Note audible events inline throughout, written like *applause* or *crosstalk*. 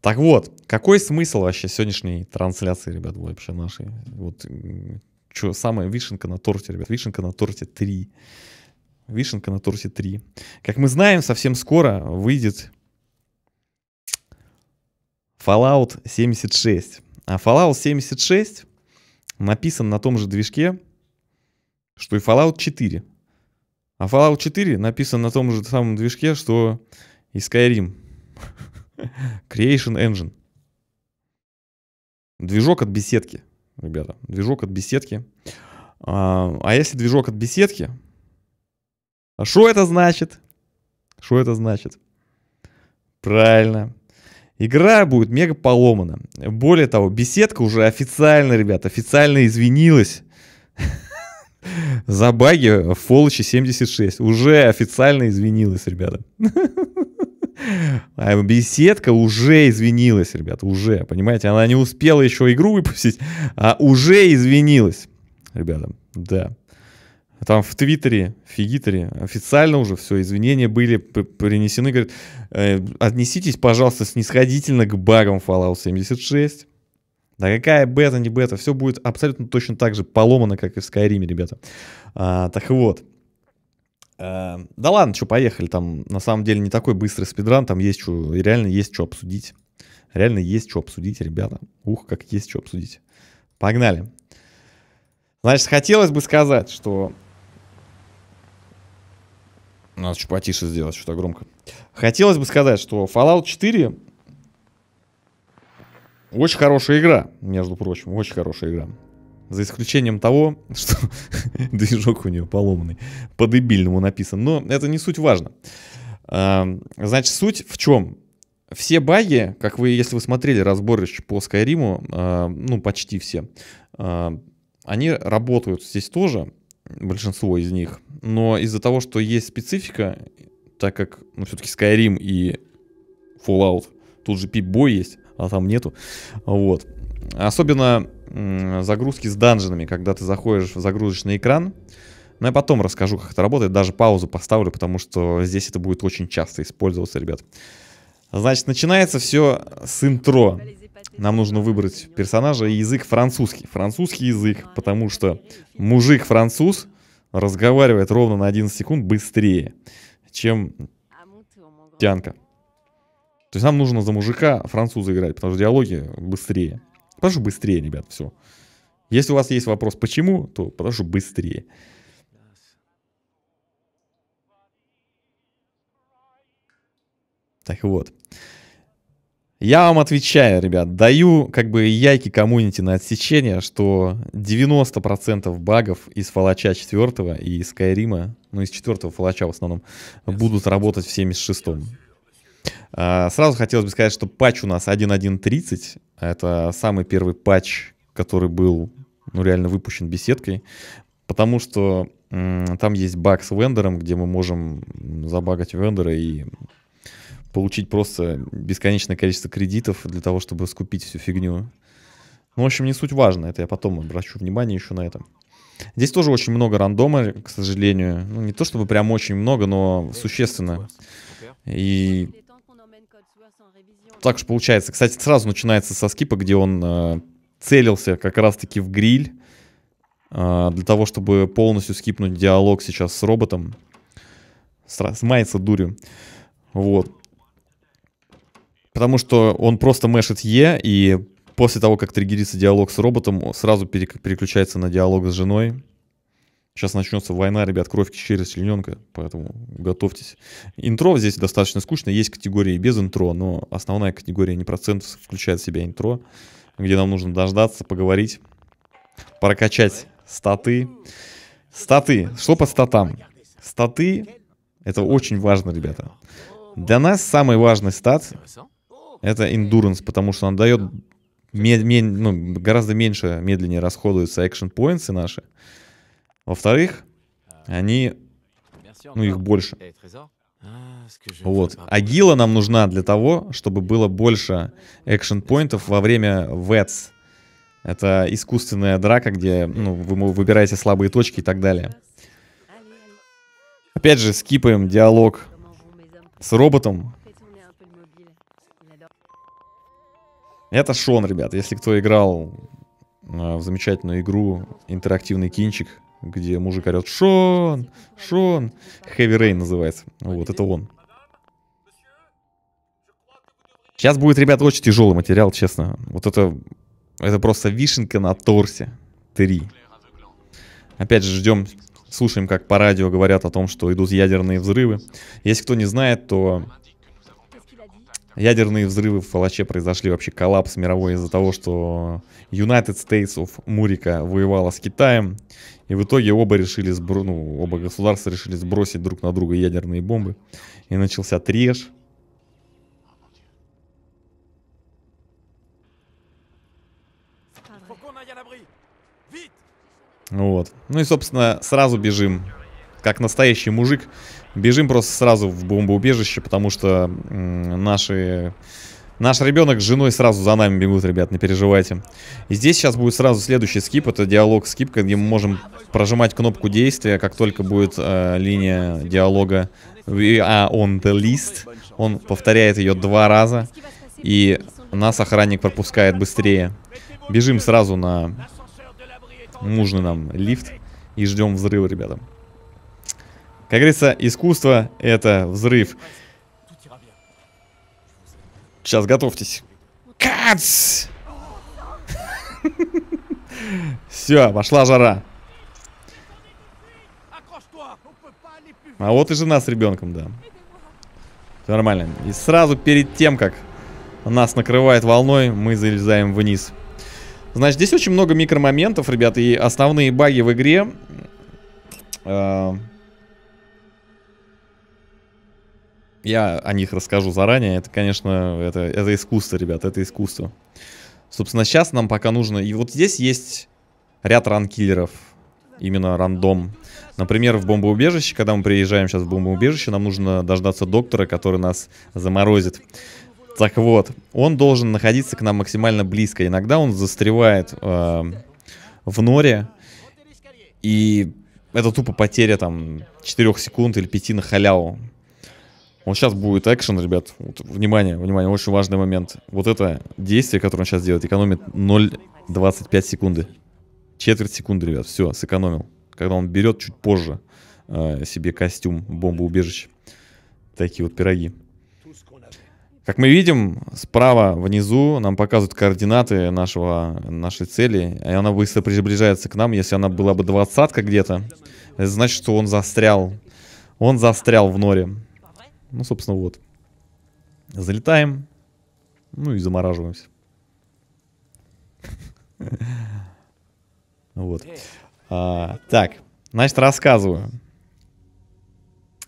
Так вот, какой смысл вообще сегодняшней трансляции, ребят, вообще нашей? Вот что, самая вишенка на торте, ребят, вишенка на торте 3. Вишенка на торте 3. Как мы знаем, совсем скоро выйдет Fallout 76. А Fallout 76 написан на том же движке, что и Fallout 4. А Fallout 4 написан на том же самом движке, что и Skyrim. Creation Engine. Движок от беседки, ребята. Движок от беседки. А, а если движок от беседки, а что это значит? Что это значит? Правильно. Игра будет мега поломана. Более того, беседка уже официально, ребят, официально извинилась *laughs* за баги в Fallout 76. Уже официально извинилась, ребята. *laughs* А беседка уже извинилась, ребят, уже, понимаете, она не успела еще игру выпустить, а уже извинилась, ребята, да. Там в Твиттере, в Фигиттере официально уже все, извинения были принесены. Говорят, э, отнеситесь, пожалуйста, снисходительно к багам Fallout 76. Да какая бета, не бета, все будет абсолютно точно так же поломано, как и в Skyrim, ребята. А, так вот, Эм, да ладно, что, поехали, там на самом деле не такой быстрый спидран, там есть что, реально есть что обсудить. Реально есть что обсудить, ребята. Ух, как есть что обсудить. Погнали. Значит, хотелось бы сказать, что... Надо чуть потише сделать, что-то громко. Хотелось бы сказать, что Fallout 4 очень хорошая игра, между прочим, очень хорошая игра. За исключением того, *laughs* что движок у нее поломанный. По-дебильному написан. Но это не суть важно. Значит, суть в чем? Все баги, как вы, если вы смотрели разборы по Skyrim, ну, почти все, они работают здесь тоже, большинство из них. Но из-за того, что есть специфика, так как, ну, все-таки Skyrim и Fallout, тут же пип-бой есть, а там нету. Вот. Особенно загрузки с данжинами, когда ты заходишь в загрузочный экран. Но я потом расскажу, как это работает, даже паузу поставлю, потому что здесь это будет очень часто использоваться, ребят. Значит, начинается все с интро. Нам нужно выбрать персонажа и язык французский. Французский язык, потому что мужик-француз разговаривает ровно на 11 секунд быстрее, чем тянка. То есть нам нужно за мужика француза играть, потому что диалоги быстрее. Прошу быстрее, ребят, все. Если у вас есть вопрос, почему, то прошу быстрее. Так вот. Я вам отвечаю, ребят, даю как бы яйки коммунити на отсечение, что 90% багов из Фалача 4 и из Скайрима, ну из 4 Фалача в основном, будут работать в 76-м. А, сразу хотелось бы сказать, что патч у нас 1.1.30. Это самый первый патч, который был ну, реально выпущен беседкой. Потому что там есть баг с вендором, где мы можем забагать вендора и получить просто бесконечное количество кредитов для того, чтобы скупить всю фигню. Ну, в общем, не суть важно, это я потом обращу внимание еще на это. Здесь тоже очень много рандома, к сожалению. Ну, не то чтобы прям очень много, но существенно. И так уж получается. Кстати, сразу начинается со скипа, где он э, целился как раз-таки в гриль. Э, для того, чтобы полностью скипнуть диалог сейчас с роботом. С, мается дурью. Вот. Потому что он просто мэшит Е, и после того, как триггерится диалог с роботом, сразу переключается на диалог с женой. Сейчас начнется война, ребят, кровь через члененка, поэтому готовьтесь. Интро здесь достаточно скучно, есть категории без интро, но основная категория не процентов включает в себя интро, где нам нужно дождаться, поговорить, прокачать статы. Статы. Что по статам? Статы — это очень важно, ребята. Для нас самый важный стат — это endurance, потому что он дает ну, гораздо меньше, медленнее расходуются экшен-поинтсы наши. Во-вторых, они... Ну, их больше. Вот. Агила нам нужна для того, чтобы было больше экшен-поинтов во время ВЭЦ. Это искусственная драка, где ну, вы выбираете слабые точки и так далее. Опять же, скипаем диалог с роботом. Это Шон, ребят. Если кто играл э, в замечательную игру «Интерактивный кинчик», где мужик орет «Шон! Шон!» Хэви Рейн называется. Вот, это он. Сейчас будет, ребят, очень тяжелый материал, честно. Вот это... Это просто вишенка на торсе. Три. Опять же, ждем, слушаем, как по радио говорят о том, что идут ядерные взрывы. Если кто не знает, то Ядерные взрывы в Фалаче произошли, вообще коллапс мировой из-за того, что United States of Мурика воевала с Китаем. И в итоге оба решили, сбро... ну, оба государства решили сбросить друг на друга ядерные бомбы. И начался треш. Вот. Ну и, собственно, сразу бежим как настоящий мужик, бежим просто сразу в бомбоубежище, потому что наши... Наш ребенок с женой сразу за нами бегут, ребят, не переживайте. И здесь сейчас будет сразу следующий скип, это диалог скипка, где мы можем прожимать кнопку действия, как только будет э, линия диалога We are on the list. Он повторяет ее два раза, и нас охранник пропускает быстрее. Бежим сразу на нужный нам лифт и ждем взрыва, ребята. Как говорится, искусство это взрыв. Сейчас готовьтесь. Кац! *laughs* Все, пошла жара. А вот и жена с ребенком, да. Все нормально. И сразу перед тем, как нас накрывает волной, мы залезаем вниз. Значит, здесь очень много микромоментов, ребят, и основные баги в игре. Э Я о них расскажу заранее. Это, конечно, это, это искусство, ребят, это искусство. Собственно, сейчас нам пока нужно... И вот здесь есть ряд ранкиллеров. Именно рандом. Например, в бомбоубежище, когда мы приезжаем сейчас в бомбоубежище, нам нужно дождаться доктора, который нас заморозит. Так вот, он должен находиться к нам максимально близко. Иногда он застревает э, в норе, и это тупо потеря там 4 секунд или 5 на халяву. Он сейчас будет экшен, ребят. Вот, внимание, внимание, очень важный момент. Вот это действие, которое он сейчас делает, экономит 0,25 секунды. Четверть секунды, ребят, все, сэкономил. Когда он берет чуть позже э, себе костюм бомбоубежище. Такие вот пироги. Как мы видим, справа внизу нам показывают координаты нашего, нашей цели. И она быстро приближается к нам. Если она была бы двадцатка где-то, значит, что он застрял. Он застрял в норе. Ну, собственно, вот. Залетаем. Ну и замораживаемся. *laughs* Вот. А, так, значит, рассказываю.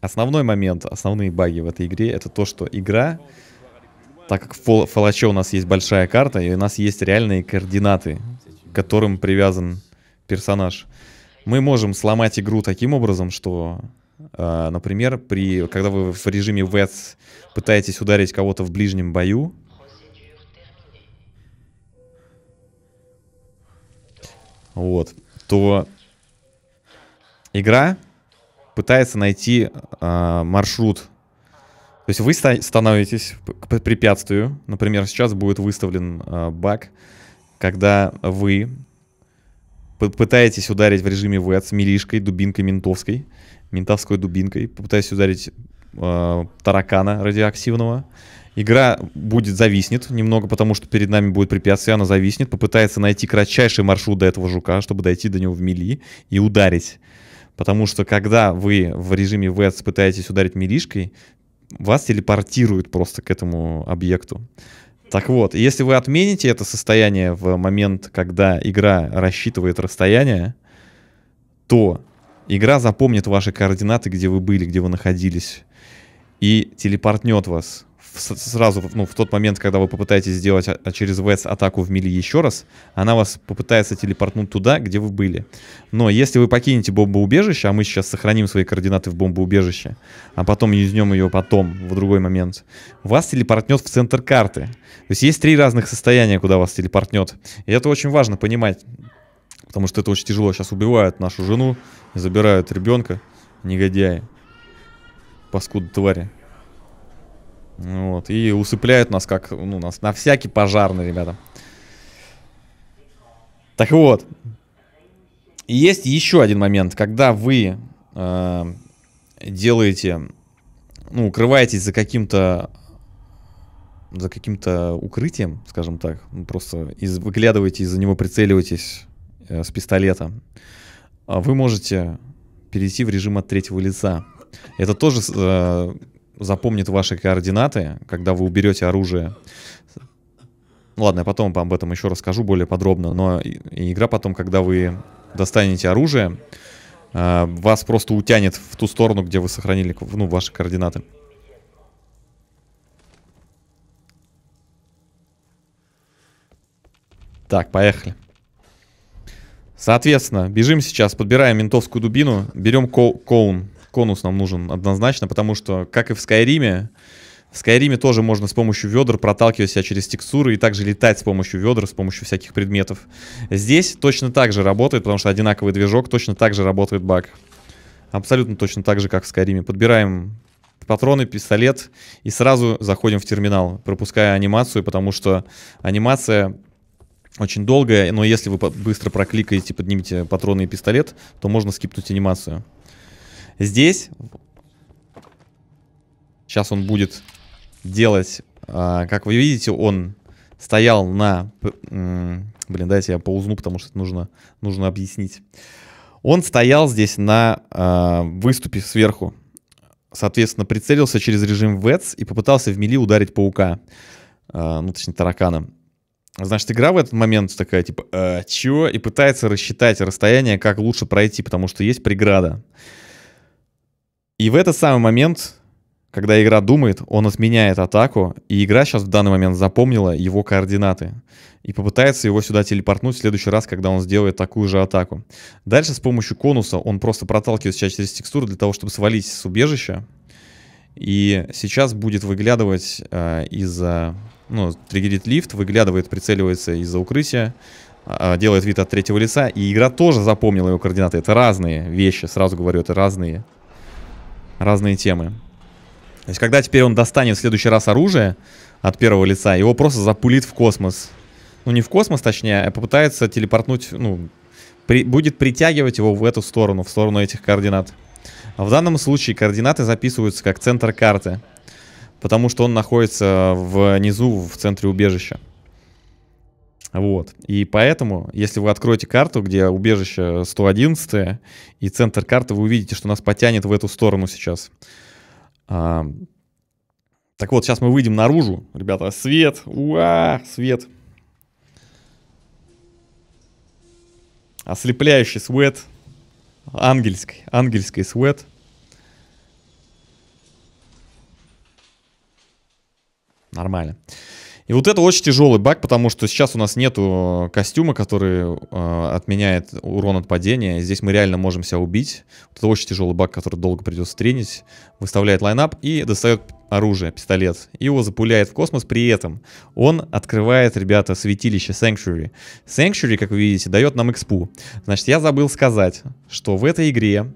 Основной момент, основные баги в этой игре, это то, что игра, так как в Фалаче у нас есть большая карта, и у нас есть реальные координаты, к которым привязан персонаж. Мы можем сломать игру таким образом, что а, например, при, когда вы в режиме VETS пытаетесь ударить кого-то в ближнем бою, вот, то игра пытается найти э, маршрут. То есть вы становитесь к препятствию. Например, сейчас будет выставлен э, а, баг, когда вы пытаетесь ударить в режиме ВЭД милишкой, дубинкой ментовской ментовской дубинкой, попытаюсь ударить э, таракана радиоактивного. Игра будет зависнет немного, потому что перед нами будет препятствие, она зависнет, попытается найти кратчайший маршрут до этого жука, чтобы дойти до него в мили и ударить. Потому что когда вы в режиме ВЭЦ пытаетесь ударить милишкой, вас телепортируют просто к этому объекту. Так вот, если вы отмените это состояние в момент, когда игра рассчитывает расстояние, то Игра запомнит ваши координаты, где вы были, где вы находились, и телепортнет вас в, сразу, ну, в тот момент, когда вы попытаетесь сделать через ВЭЦ атаку в мили еще раз, она вас попытается телепортнуть туда, где вы были. Но если вы покинете бомбоубежище, а мы сейчас сохраним свои координаты в бомбоубежище, а потом юзнем ее потом, в другой момент, вас телепортнет в центр карты. То есть есть три разных состояния, куда вас телепортнет. И это очень важно понимать. Потому что это очень тяжело. Сейчас убивают нашу жену, забирают ребенка. Негодяи. Паскуды твари. Вот. И усыпляют нас как... Ну, нас на всякий пожарный, ребята. Так вот. есть еще один момент. Когда вы э, делаете... Ну, укрываетесь за каким-то за каким-то укрытием, скажем так, просто из, выглядываете из-за него, прицеливаетесь Э, с пистолета, вы можете перейти в режим от третьего лица. Это тоже э, запомнит ваши координаты, когда вы уберете оружие. Ладно, я потом об этом еще расскажу более подробно, но и, и игра потом, когда вы достанете оружие, э, вас просто утянет в ту сторону, где вы сохранили ну, ваши координаты. Так, поехали. Соответственно, бежим сейчас, подбираем ментовскую дубину, берем ко коун. Конус нам нужен однозначно, потому что, как и в Скайриме, в Скайриме тоже можно с помощью ведр проталкивать себя через текстуры и также летать с помощью ведр, с помощью всяких предметов. Здесь точно так же работает, потому что одинаковый движок, точно так же работает баг. Абсолютно точно так же, как в Скайриме. Подбираем патроны, пистолет и сразу заходим в терминал, пропуская анимацию, потому что анимация очень долгая, но если вы быстро прокликаете, поднимете патроны и пистолет, то можно скипнуть анимацию. Здесь... Сейчас он будет делать... А, как вы видите, он стоял на... Блин, дайте я поузну, потому что это нужно, нужно объяснить. Он стоял здесь на а, выступе сверху. Соответственно, прицелился через режим ВЭЦ и попытался в мели ударить паука. А, ну, точнее, таракана. Значит, игра в этот момент такая, типа, э, чё? И пытается рассчитать расстояние, как лучше пройти, потому что есть преграда. И в этот самый момент, когда игра думает, он отменяет атаку, и игра сейчас в данный момент запомнила его координаты. И попытается его сюда телепортнуть в следующий раз, когда он сделает такую же атаку. Дальше с помощью конуса он просто проталкивает сейчас через текстуру для того, чтобы свалить с убежища. И сейчас будет выглядывать э, из-за ну, триггерит лифт, выглядывает, прицеливается из-за укрытия, а, делает вид от третьего лица, и игра тоже запомнила его координаты. Это разные вещи, сразу говорю, это разные, разные темы. То есть, когда теперь он достанет в следующий раз оружие от первого лица, его просто запулит в космос. Ну, не в космос, точнее, а попытается телепортнуть, ну, при, будет притягивать его в эту сторону, в сторону этих координат. А в данном случае координаты записываются как центр карты потому что он находится внизу, в центре убежища. Вот. И поэтому, если вы откроете карту, где убежище 111 и центр карты, вы увидите, что нас потянет в эту сторону сейчас. А, так вот, сейчас мы выйдем наружу. Ребята, свет! Уа! Свет! Ослепляющий свет. Ангельский. Ангельский свет. Нормально. И вот это очень тяжелый баг, потому что сейчас у нас нету э, костюма, который э, отменяет урон от падения. Здесь мы реально можем себя убить. Вот это очень тяжелый баг, который долго придется тренить. Выставляет лайнап и достает оружие, пистолет. И его запуляет в космос. При этом он открывает, ребята, святилище Sanctuary. Sanctuary, как вы видите, дает нам экспу. Значит, я забыл сказать, что в этой игре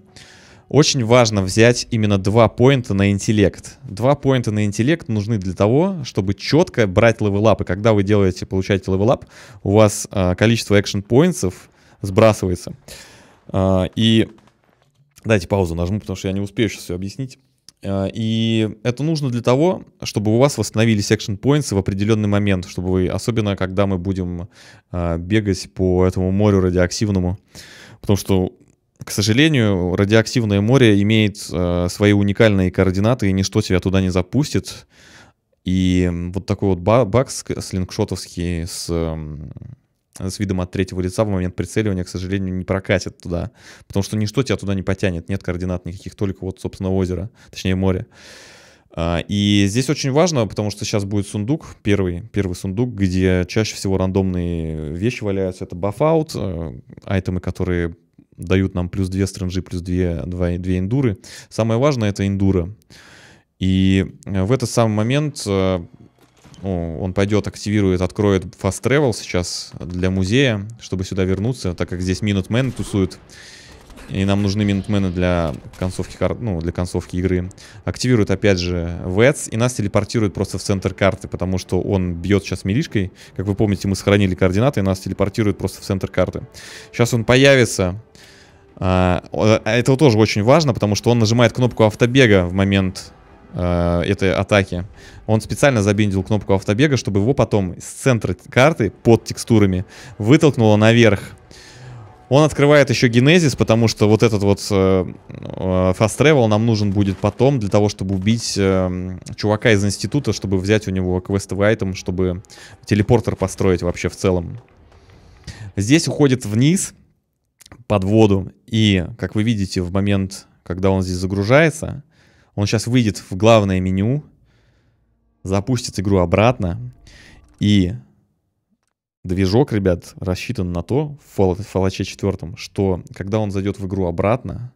очень важно взять именно два поинта на интеллект. Два поинта на интеллект нужны для того, чтобы четко брать левелап. И когда вы делаете, получаете левелап, у вас э, количество экшен поинтов сбрасывается. Э, и дайте паузу нажму, потому что я не успею сейчас все объяснить. А, и это нужно для того, чтобы у вас восстановились экшен поинты в определенный момент, чтобы вы, особенно когда мы будем бегать по этому морю радиоактивному, потому что к сожалению, радиоактивное море имеет э, свои уникальные координаты, и ничто тебя туда не запустит. И вот такой вот баг слингшотовский с, э, с видом от третьего лица в момент прицеливания, к сожалению, не прокатит туда. Потому что ничто тебя туда не потянет, нет координат никаких, только вот, собственно, озеро, точнее, море. А, и здесь очень важно, потому что сейчас будет сундук, первый, первый сундук, где чаще всего рандомные вещи валяются. Это бафаут, э, айтемы, которые дают нам плюс 2 стрэнджи, плюс 2, 2, 2 эндуры. Самое важное — это эндура. И э, в этот самый момент ну, он пойдет, активирует, откроет Fast Travel сейчас для музея, чтобы сюда вернуться, так как здесь Минутмен тусует. И нам нужны минутмены для концовки, кар... ну, для концовки игры. Активирует опять же ВЭЦ и нас телепортирует просто в центр карты, потому что он бьет сейчас милишкой. Как вы помните, мы сохранили координаты и нас телепортирует просто в центр карты. Сейчас он появится а, э, это тоже очень важно, потому что он нажимает кнопку автобега в момент э, этой атаки. Он специально забиндил кнопку автобега, чтобы его потом с центра карты под текстурами вытолкнуло наверх. Он открывает еще генезис, потому что вот этот вот э, э, travel нам нужен будет потом для того, чтобы убить э, чувака из института, чтобы взять у него квестовый айтем, чтобы телепортер построить вообще в целом. Здесь уходит вниз под воду. И, как вы видите, в момент, когда он здесь загружается, он сейчас выйдет в главное меню, запустит игру обратно. И движок, ребят, рассчитан на то в Fallout 4, что когда он зайдет в игру обратно,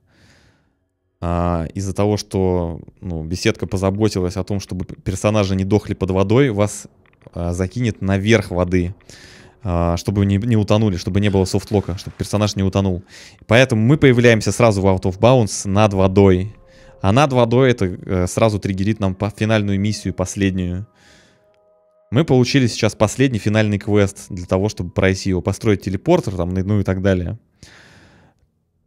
а, из-за того, что ну, беседка позаботилась о том, чтобы персонажи не дохли под водой, вас а, закинет наверх воды. А, чтобы не, не утонули, чтобы не было софтлока, чтобы персонаж не утонул. Поэтому мы появляемся сразу в Out of Bounds над водой. А над водой это э, сразу триггерит нам по финальную миссию, последнюю. Мы получили сейчас последний финальный квест для того, чтобы пройти его, построить телепортер там, ну и так далее.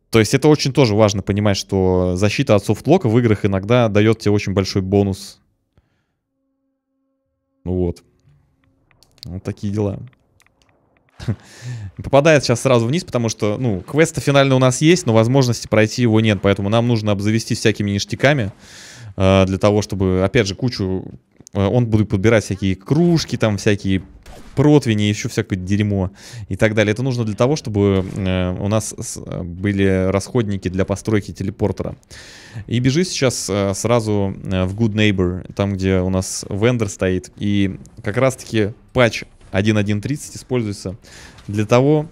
То есть это очень тоже важно понимать, что защита от софтлока в играх иногда дает тебе очень большой бонус. Ну вот. Вот такие дела. *laughs* попадает сейчас сразу вниз, потому что, ну, квеста финально у нас есть, но возможности пройти его нет, поэтому нам нужно обзавестись всякими ништяками э, для того, чтобы, опять же, кучу... Э, он будет подбирать всякие кружки, там всякие противни, еще всякое дерьмо и так далее. Это нужно для того, чтобы э, у нас с, были расходники для постройки телепортера. И бежи сейчас э, сразу э, в Good Neighbor, там, где у нас вендор стоит. И как раз-таки патч 1.1.30 используется для того,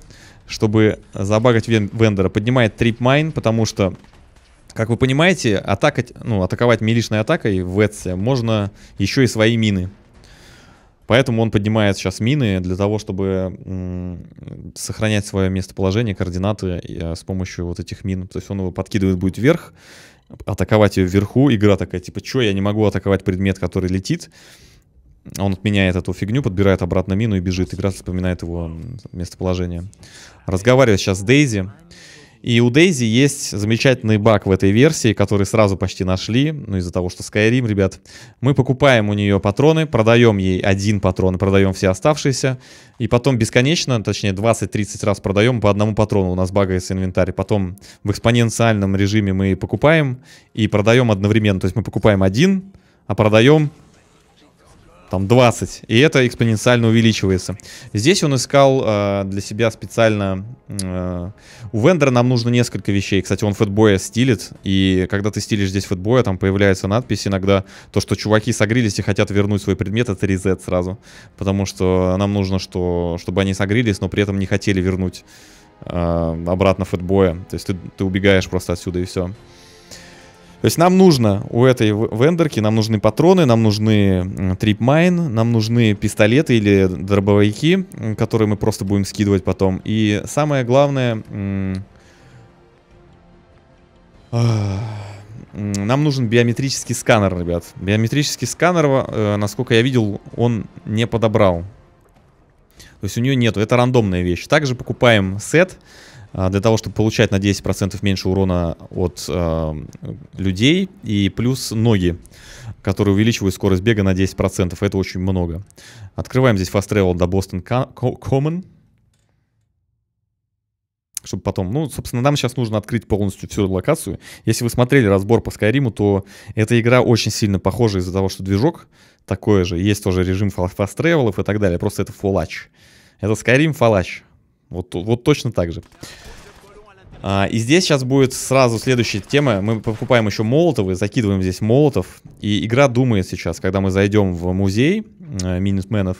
чтобы забагать вен вендора. Поднимает TripMine, потому что, как вы понимаете, атакать, ну, атаковать милишной атакой в Эдсе можно еще и свои мины. Поэтому он поднимает сейчас мины для того, чтобы сохранять свое местоположение, координаты а, с помощью вот этих мин. То есть он его подкидывает будет вверх, атаковать ее вверху. Игра такая, типа, что я не могу атаковать предмет, который летит он отменяет эту фигню, подбирает обратно мину и бежит. Игра вспоминает его местоположение. Разговариваю сейчас с Дейзи. И у Дейзи есть замечательный баг в этой версии, который сразу почти нашли, ну из-за того, что Skyrim, ребят. Мы покупаем у нее патроны, продаем ей один патрон, продаем все оставшиеся, и потом бесконечно, точнее 20-30 раз продаем по одному патрону, у нас багается инвентарь. Потом в экспоненциальном режиме мы покупаем и продаем одновременно, то есть мы покупаем один, а продаем там 20, и это экспоненциально увеличивается. Здесь он искал э, для себя специально... Э, у вендора нам нужно несколько вещей. Кстати, он фэтбоя стилит, и когда ты стилишь здесь фэтбоя, там появляется надпись иногда, то, что чуваки согрелись и хотят вернуть свой предмет, это резет сразу. Потому что нам нужно, что, чтобы они согрелись, но при этом не хотели вернуть э, обратно фэтбоя. То есть ты, ты убегаешь просто отсюда и все. То есть нам нужно у этой вендорки, нам нужны патроны, нам нужны трипмайн, нам нужны пистолеты или дробовики, которые мы просто будем скидывать потом. И самое главное... А, нам нужен биометрический сканер, ребят. Биометрический сканер, э, насколько я видел, он не подобрал. То есть у нее нету. Это рандомная вещь. Также покупаем сет. Сет а, для того, чтобы получать на 10% меньше урона от э, людей, и плюс ноги, которые увеличивают скорость бега на 10%, это очень много. Открываем здесь Fast Travel до Boston Common, чтобы потом... Ну, собственно, нам сейчас нужно открыть полностью всю локацию. Если вы смотрели разбор по Skyrim, то эта игра очень сильно похожа из-за того, что движок такой же. Есть тоже режим фаст-тревелов и так далее. Просто это фулач. Это Skyrim фалач. Вот, вот точно так же. А, и здесь сейчас будет сразу следующая тема. Мы покупаем еще молотовые, закидываем здесь молотов. И игра думает сейчас, когда мы зайдем в музей э, минусменов,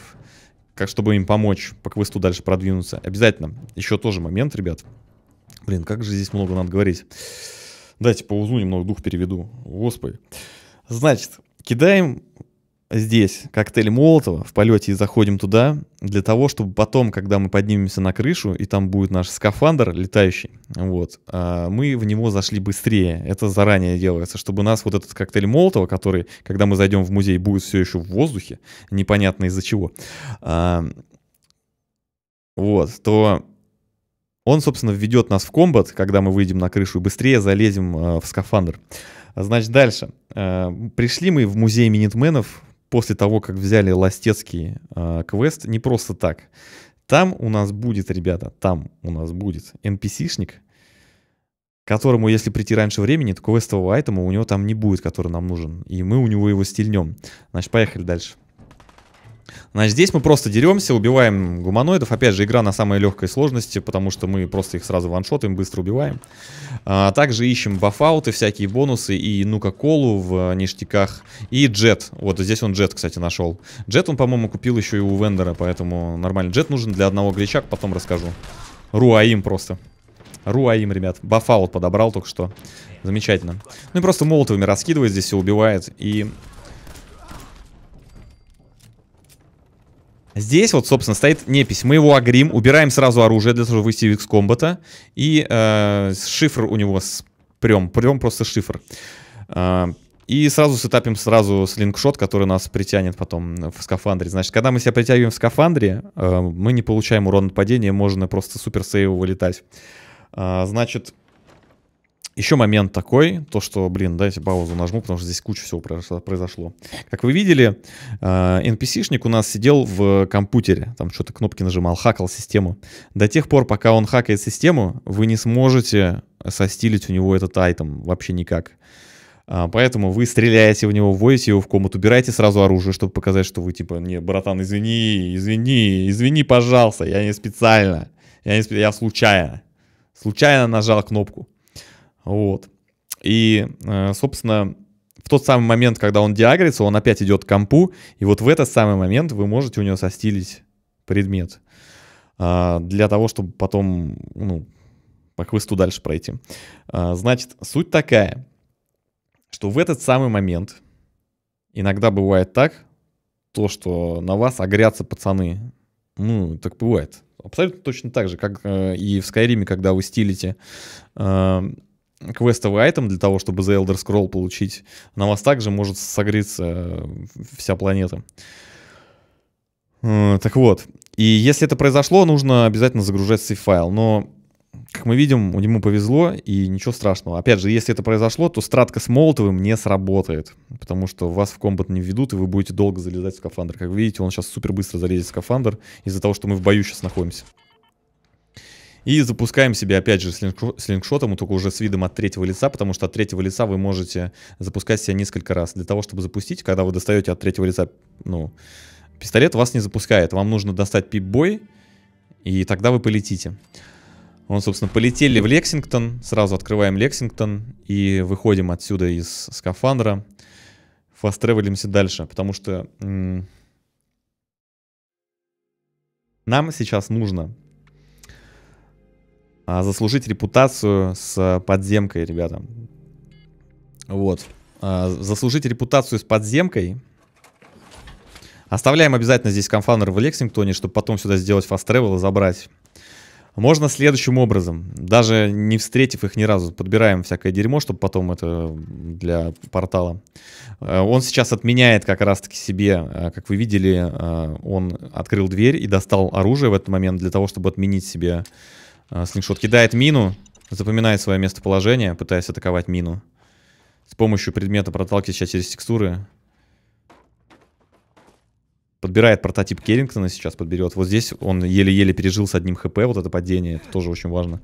как чтобы им помочь по квесту дальше продвинуться. Обязательно. Еще тоже момент, ребят. Блин, как же здесь много надо говорить. Дайте по узлу немного, дух переведу. Господи. Значит, кидаем здесь коктейль Молотова в полете и заходим туда, для того, чтобы потом, когда мы поднимемся на крышу, и там будет наш скафандр летающий, вот, а, мы в него зашли быстрее. Это заранее делается, чтобы у нас вот этот коктейль Молотова, который, когда мы зайдем в музей, будет все еще в воздухе, непонятно из-за чего, а, вот, то он, собственно, введет нас в комбат, когда мы выйдем на крышу и быстрее залезем а, в скафандр. Значит, дальше. Пришли мы в музей Минитменов, после того, как взяли ластецкий э, квест, не просто так. Там у нас будет, ребята, там у нас будет NPC-шник, которому, если прийти раньше времени, то квестового айтема у него там не будет, который нам нужен. И мы у него его стильнем. Значит, поехали дальше. Значит, здесь мы просто деремся, убиваем гуманоидов. Опять же, игра на самой легкой сложности, потому что мы просто их сразу ваншотаем, быстро убиваем. А, также ищем бафауты, всякие бонусы и нука-колу в ништяках. И джет. Вот здесь он джет, кстати, нашел. Джет он, по-моему, купил еще и у вендора, поэтому нормально. Джет нужен для одного глича, потом расскажу. Руаим просто. Руаим, ребят. Бафаут подобрал только что. Замечательно. Ну и просто молотовыми раскидывает здесь и убивает. И Здесь вот, собственно, стоит непись. Мы его агрим, убираем сразу оружие для того, чтобы выйти в комбата И э, шифр у него с прем. Прем просто шифр. Э, и сразу сетапим сразу слингшот, который нас притянет потом в скафандре. Значит, когда мы себя притягиваем в скафандре, э, мы не получаем урон от падения, можно просто супер сейво вылетать. Э, значит, еще момент такой, то что, блин, дайте паузу нажму, потому что здесь куча всего произошло. Как вы видели, NPC-шник э, у нас сидел в компьютере, там что-то кнопки нажимал, хакал систему. До тех пор, пока он хакает систему, вы не сможете состилить у него этот айтем вообще никак. А, поэтому вы стреляете в него, вводите его в комнату, убираете сразу оружие, чтобы показать, что вы типа, не, братан, извини, извини, извини, пожалуйста, я не специально, я, не, спе... я случайно, случайно нажал кнопку. Вот. И, э, собственно, в тот самый момент, когда он диагрится, он опять идет к компу, и вот в этот самый момент вы можете у него состилить предмет а, для того, чтобы потом, ну, по квесту дальше пройти. А, значит, суть такая, что в этот самый момент иногда бывает так, то, что на вас огрятся пацаны. Ну, так бывает. Абсолютно точно так же, как э, и в Скайриме, когда вы стилите а, квестовый айтем для того, чтобы за Elder Scroll получить, на вас также может согреться э, вся планета. Э, так вот, и если это произошло, нужно обязательно загружать сейф-файл, но как мы видим, ему повезло, и ничего страшного. Опять же, если это произошло, то стратка с Молотовым не сработает, потому что вас в комбат не введут, и вы будете долго залезать в скафандр. Как видите, он сейчас супер быстро залезет в скафандр из-за того, что мы в бою сейчас находимся. И запускаем себе опять же слингшотом, только уже с видом от третьего лица, потому что от третьего лица вы можете запускать себя несколько раз. Для того, чтобы запустить, когда вы достаете от третьего лица, ну, пистолет вас не запускает. Вам нужно достать пип-бой, и тогда вы полетите. Он, собственно, полетели в Лексингтон. Сразу открываем Лексингтон и выходим отсюда из скафандра. Фаст-тревелимся дальше, потому что нам сейчас нужно а, заслужить репутацию с э, подземкой, ребята. Вот. А, заслужить репутацию с подземкой. Оставляем обязательно здесь конфанер в Лексингтоне, чтобы потом сюда сделать фаст-тревел и забрать. Можно следующим образом, даже не встретив их ни разу, подбираем всякое дерьмо, чтобы потом это для портала. Э, он сейчас отменяет как раз-таки себе, э, как вы видели, он открыл дверь и достал оружие в этот момент для того, чтобы отменить себе а, Слингшот кидает мину, запоминает свое местоположение, пытаясь атаковать мину. С помощью предмета проталкивается через текстуры. Подбирает прототип Керрингтона сейчас, подберет. Вот здесь он еле-еле пережил с одним хп, вот это падение, это тоже очень важно.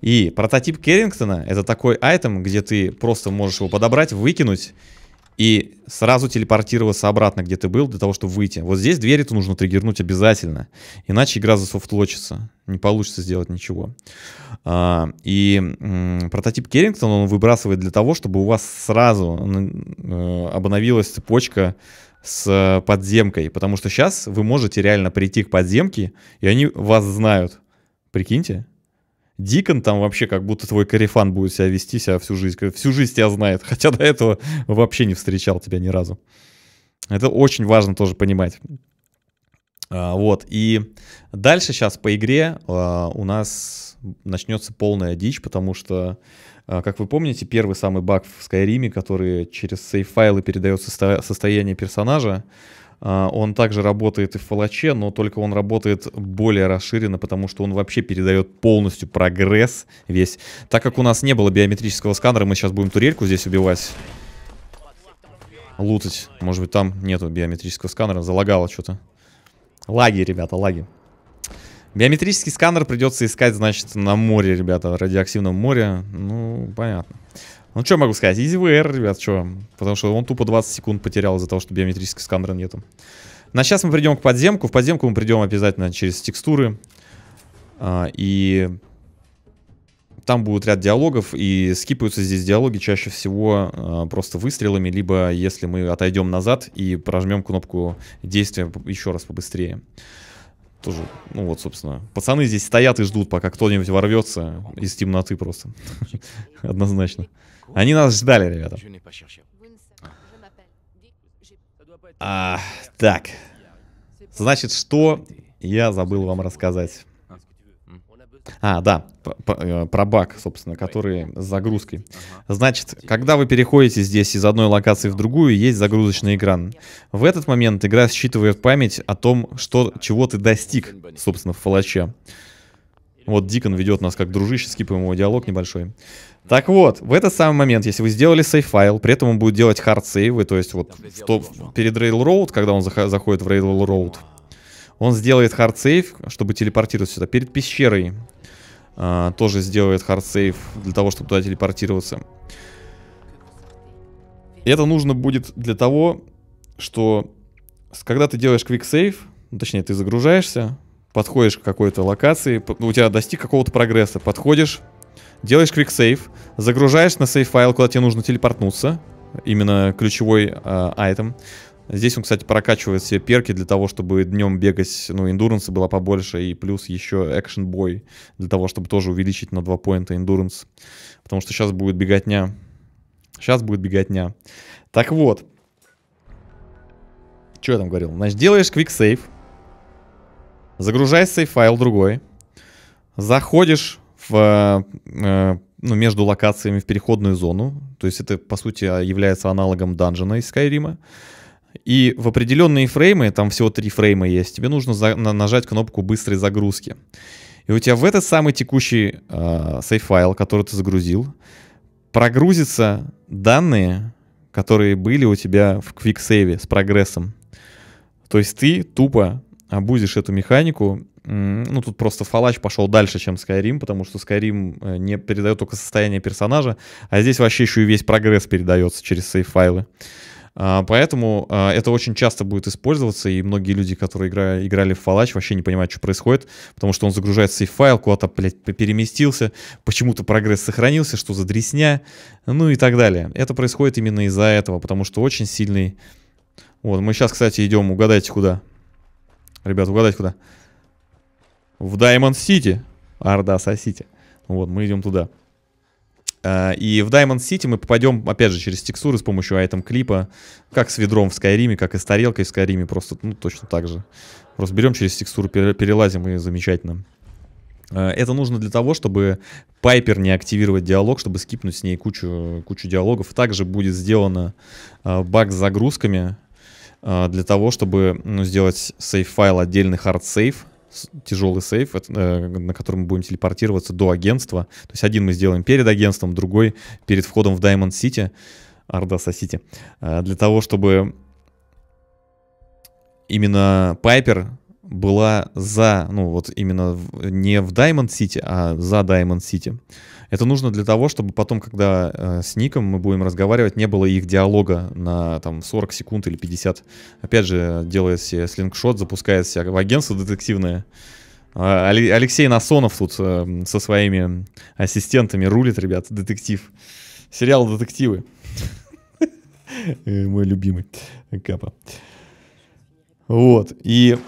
И прототип Керрингтона это такой айтем, где ты просто можешь его подобрать, выкинуть и сразу телепортироваться обратно, где ты был, для того, чтобы выйти. Вот здесь двери-то нужно триггернуть обязательно, иначе игра засофтлочится, не получится сделать ничего. А, и прототип Керрингтон он выбрасывает для того, чтобы у вас сразу э, обновилась цепочка с подземкой, потому что сейчас вы можете реально прийти к подземке, и они вас знают. Прикиньте, Дикон там вообще как будто твой карифан будет себя вести себя всю жизнь. Всю жизнь тебя знает, *laughs* хотя до этого вообще не встречал тебя ни разу. Это очень важно тоже понимать. А, вот, и дальше сейчас по игре а, у нас начнется полная дичь, потому что, а, как вы помните, первый самый баг в Skyrim, который через сейф-файлы передается состояние персонажа, а, он также работает и в фалаче, но только он работает более расширенно, потому что он вообще передает полностью прогресс весь. Так как у нас не было биометрического сканера, мы сейчас будем турельку здесь убивать. Лутать. Может быть, там нету биометрического сканера. Залагало что-то. Лаги, ребята, лаги. Биометрический сканер придется искать, значит, на море, ребята, радиоактивном море. Ну, понятно. Ну, что могу сказать, EasyWare, ребят, что? Потому что он тупо 20 секунд потерял из-за того, что биометрического сканера нету. На сейчас мы придем к подземку. В подземку мы придем обязательно через текстуры. А, и там будет ряд диалогов, и скипаются здесь диалоги чаще всего э, просто выстрелами, либо если мы отойдем назад и прожмем кнопку действия еще раз побыстрее. Тоже, ну вот, собственно. Пацаны здесь стоят и ждут, пока кто-нибудь ворвется из темноты просто. *laughs* Однозначно. Они нас ждали, ребята. А, так. Значит, что я забыл вам рассказать. А, да, э, про баг, собственно, который с загрузкой. Значит, когда вы переходите здесь из одной локации в другую, есть загрузочный экран. В этот момент игра считывает память о том, что, чего ты достиг, собственно, в фалаче. Вот Дикон ведет нас как дружище, скипаем его диалог небольшой. Так вот, в этот самый момент, если вы сделали сейф-файл, при этом он будет делать хард-сейвы, то есть вот в топ, перед Railroad, когда он заходит в Railroad, он сделает хард-сейв, чтобы телепортироваться сюда. Перед пещерой а, тоже сделает хард-сейв для того, чтобы туда телепортироваться. Это нужно будет для того, что когда ты делаешь quick save, точнее ты загружаешься, подходишь к какой-то локации, у тебя достиг какого-то прогресса, подходишь, делаешь квиксейв, загружаешь на сейф файл, куда тебе нужно телепортнуться, именно ключевой э, а, айтем. Здесь он, кстати, прокачивает все перки для того, чтобы днем бегать, ну, эндуранса была побольше, и плюс еще экшен бой для того, чтобы тоже увеличить на два поинта эндуранс. Потому что сейчас будет беготня. Сейчас будет беготня. Так вот. Что я там говорил? Значит, делаешь квиксейв. Загружаешь сейф-файл другой. Заходишь в, э, э, ну, между локациями в переходную зону. То есть это, по сути, является аналогом данжена из Скайрима. И в определенные фреймы, там всего три фрейма есть, тебе нужно за- нажать кнопку быстрой загрузки. И у тебя в этот самый текущий э, сейф-файл, который ты загрузил, прогрузятся данные, которые были у тебя в квиксейве с прогрессом. То есть ты тупо обузишь эту механику, ну тут просто фалач пошел дальше, чем Skyrim, потому что Skyrim э, не передает только состояние персонажа, а здесь вообще еще и весь прогресс передается через сейф-файлы. А, поэтому а, это очень часто будет использоваться, и многие люди, которые игра, играли в Fallout, вообще не понимают, что происходит, потому что он загружает сейф-файл, куда-то, блядь, переместился, почему-то прогресс сохранился, что за дресня, ну и так далее. Это происходит именно из-за этого, потому что очень сильный... Вот, мы сейчас, кстати, идем, угадайте куда. Ребят, угадайте куда. В Diamond City, Орда Сосите. Вот, мы идем туда. А, и в Diamond City мы попадем, опять же, через текстуры с помощью айтем-клипа, как с ведром в Скайриме, как и с тарелкой в Скайриме, просто, ну, точно так же. Просто берем через текстуру, перелазим, и замечательно. А, это нужно для того, чтобы Пайпер не активировать диалог, чтобы скипнуть с ней кучу, кучу диалогов. Также будет сделано а, баг с загрузками. Э, для того, чтобы ну, сделать сейф-файл отдельный hard-сейф, тяжелый сейф, э, на котором мы будем телепортироваться до агентства. То есть один мы сделаем перед агентством, другой перед входом в Diamond City, Ардаса City э, для того, чтобы именно Пайпер была за, ну вот именно не в Diamond City, а за Diamond City. Это нужно для того, чтобы потом, когда э, с Ником мы будем разговаривать, не было их диалога на там 40 секунд или 50. Опять же, делает себе слингшот, запускает себя в агентство детективное. А, Алексей Насонов тут э, со своими ассистентами рулит, ребят, детектив. Сериал «Детективы». *laughs* Э, мой любимый Капа. Вот, и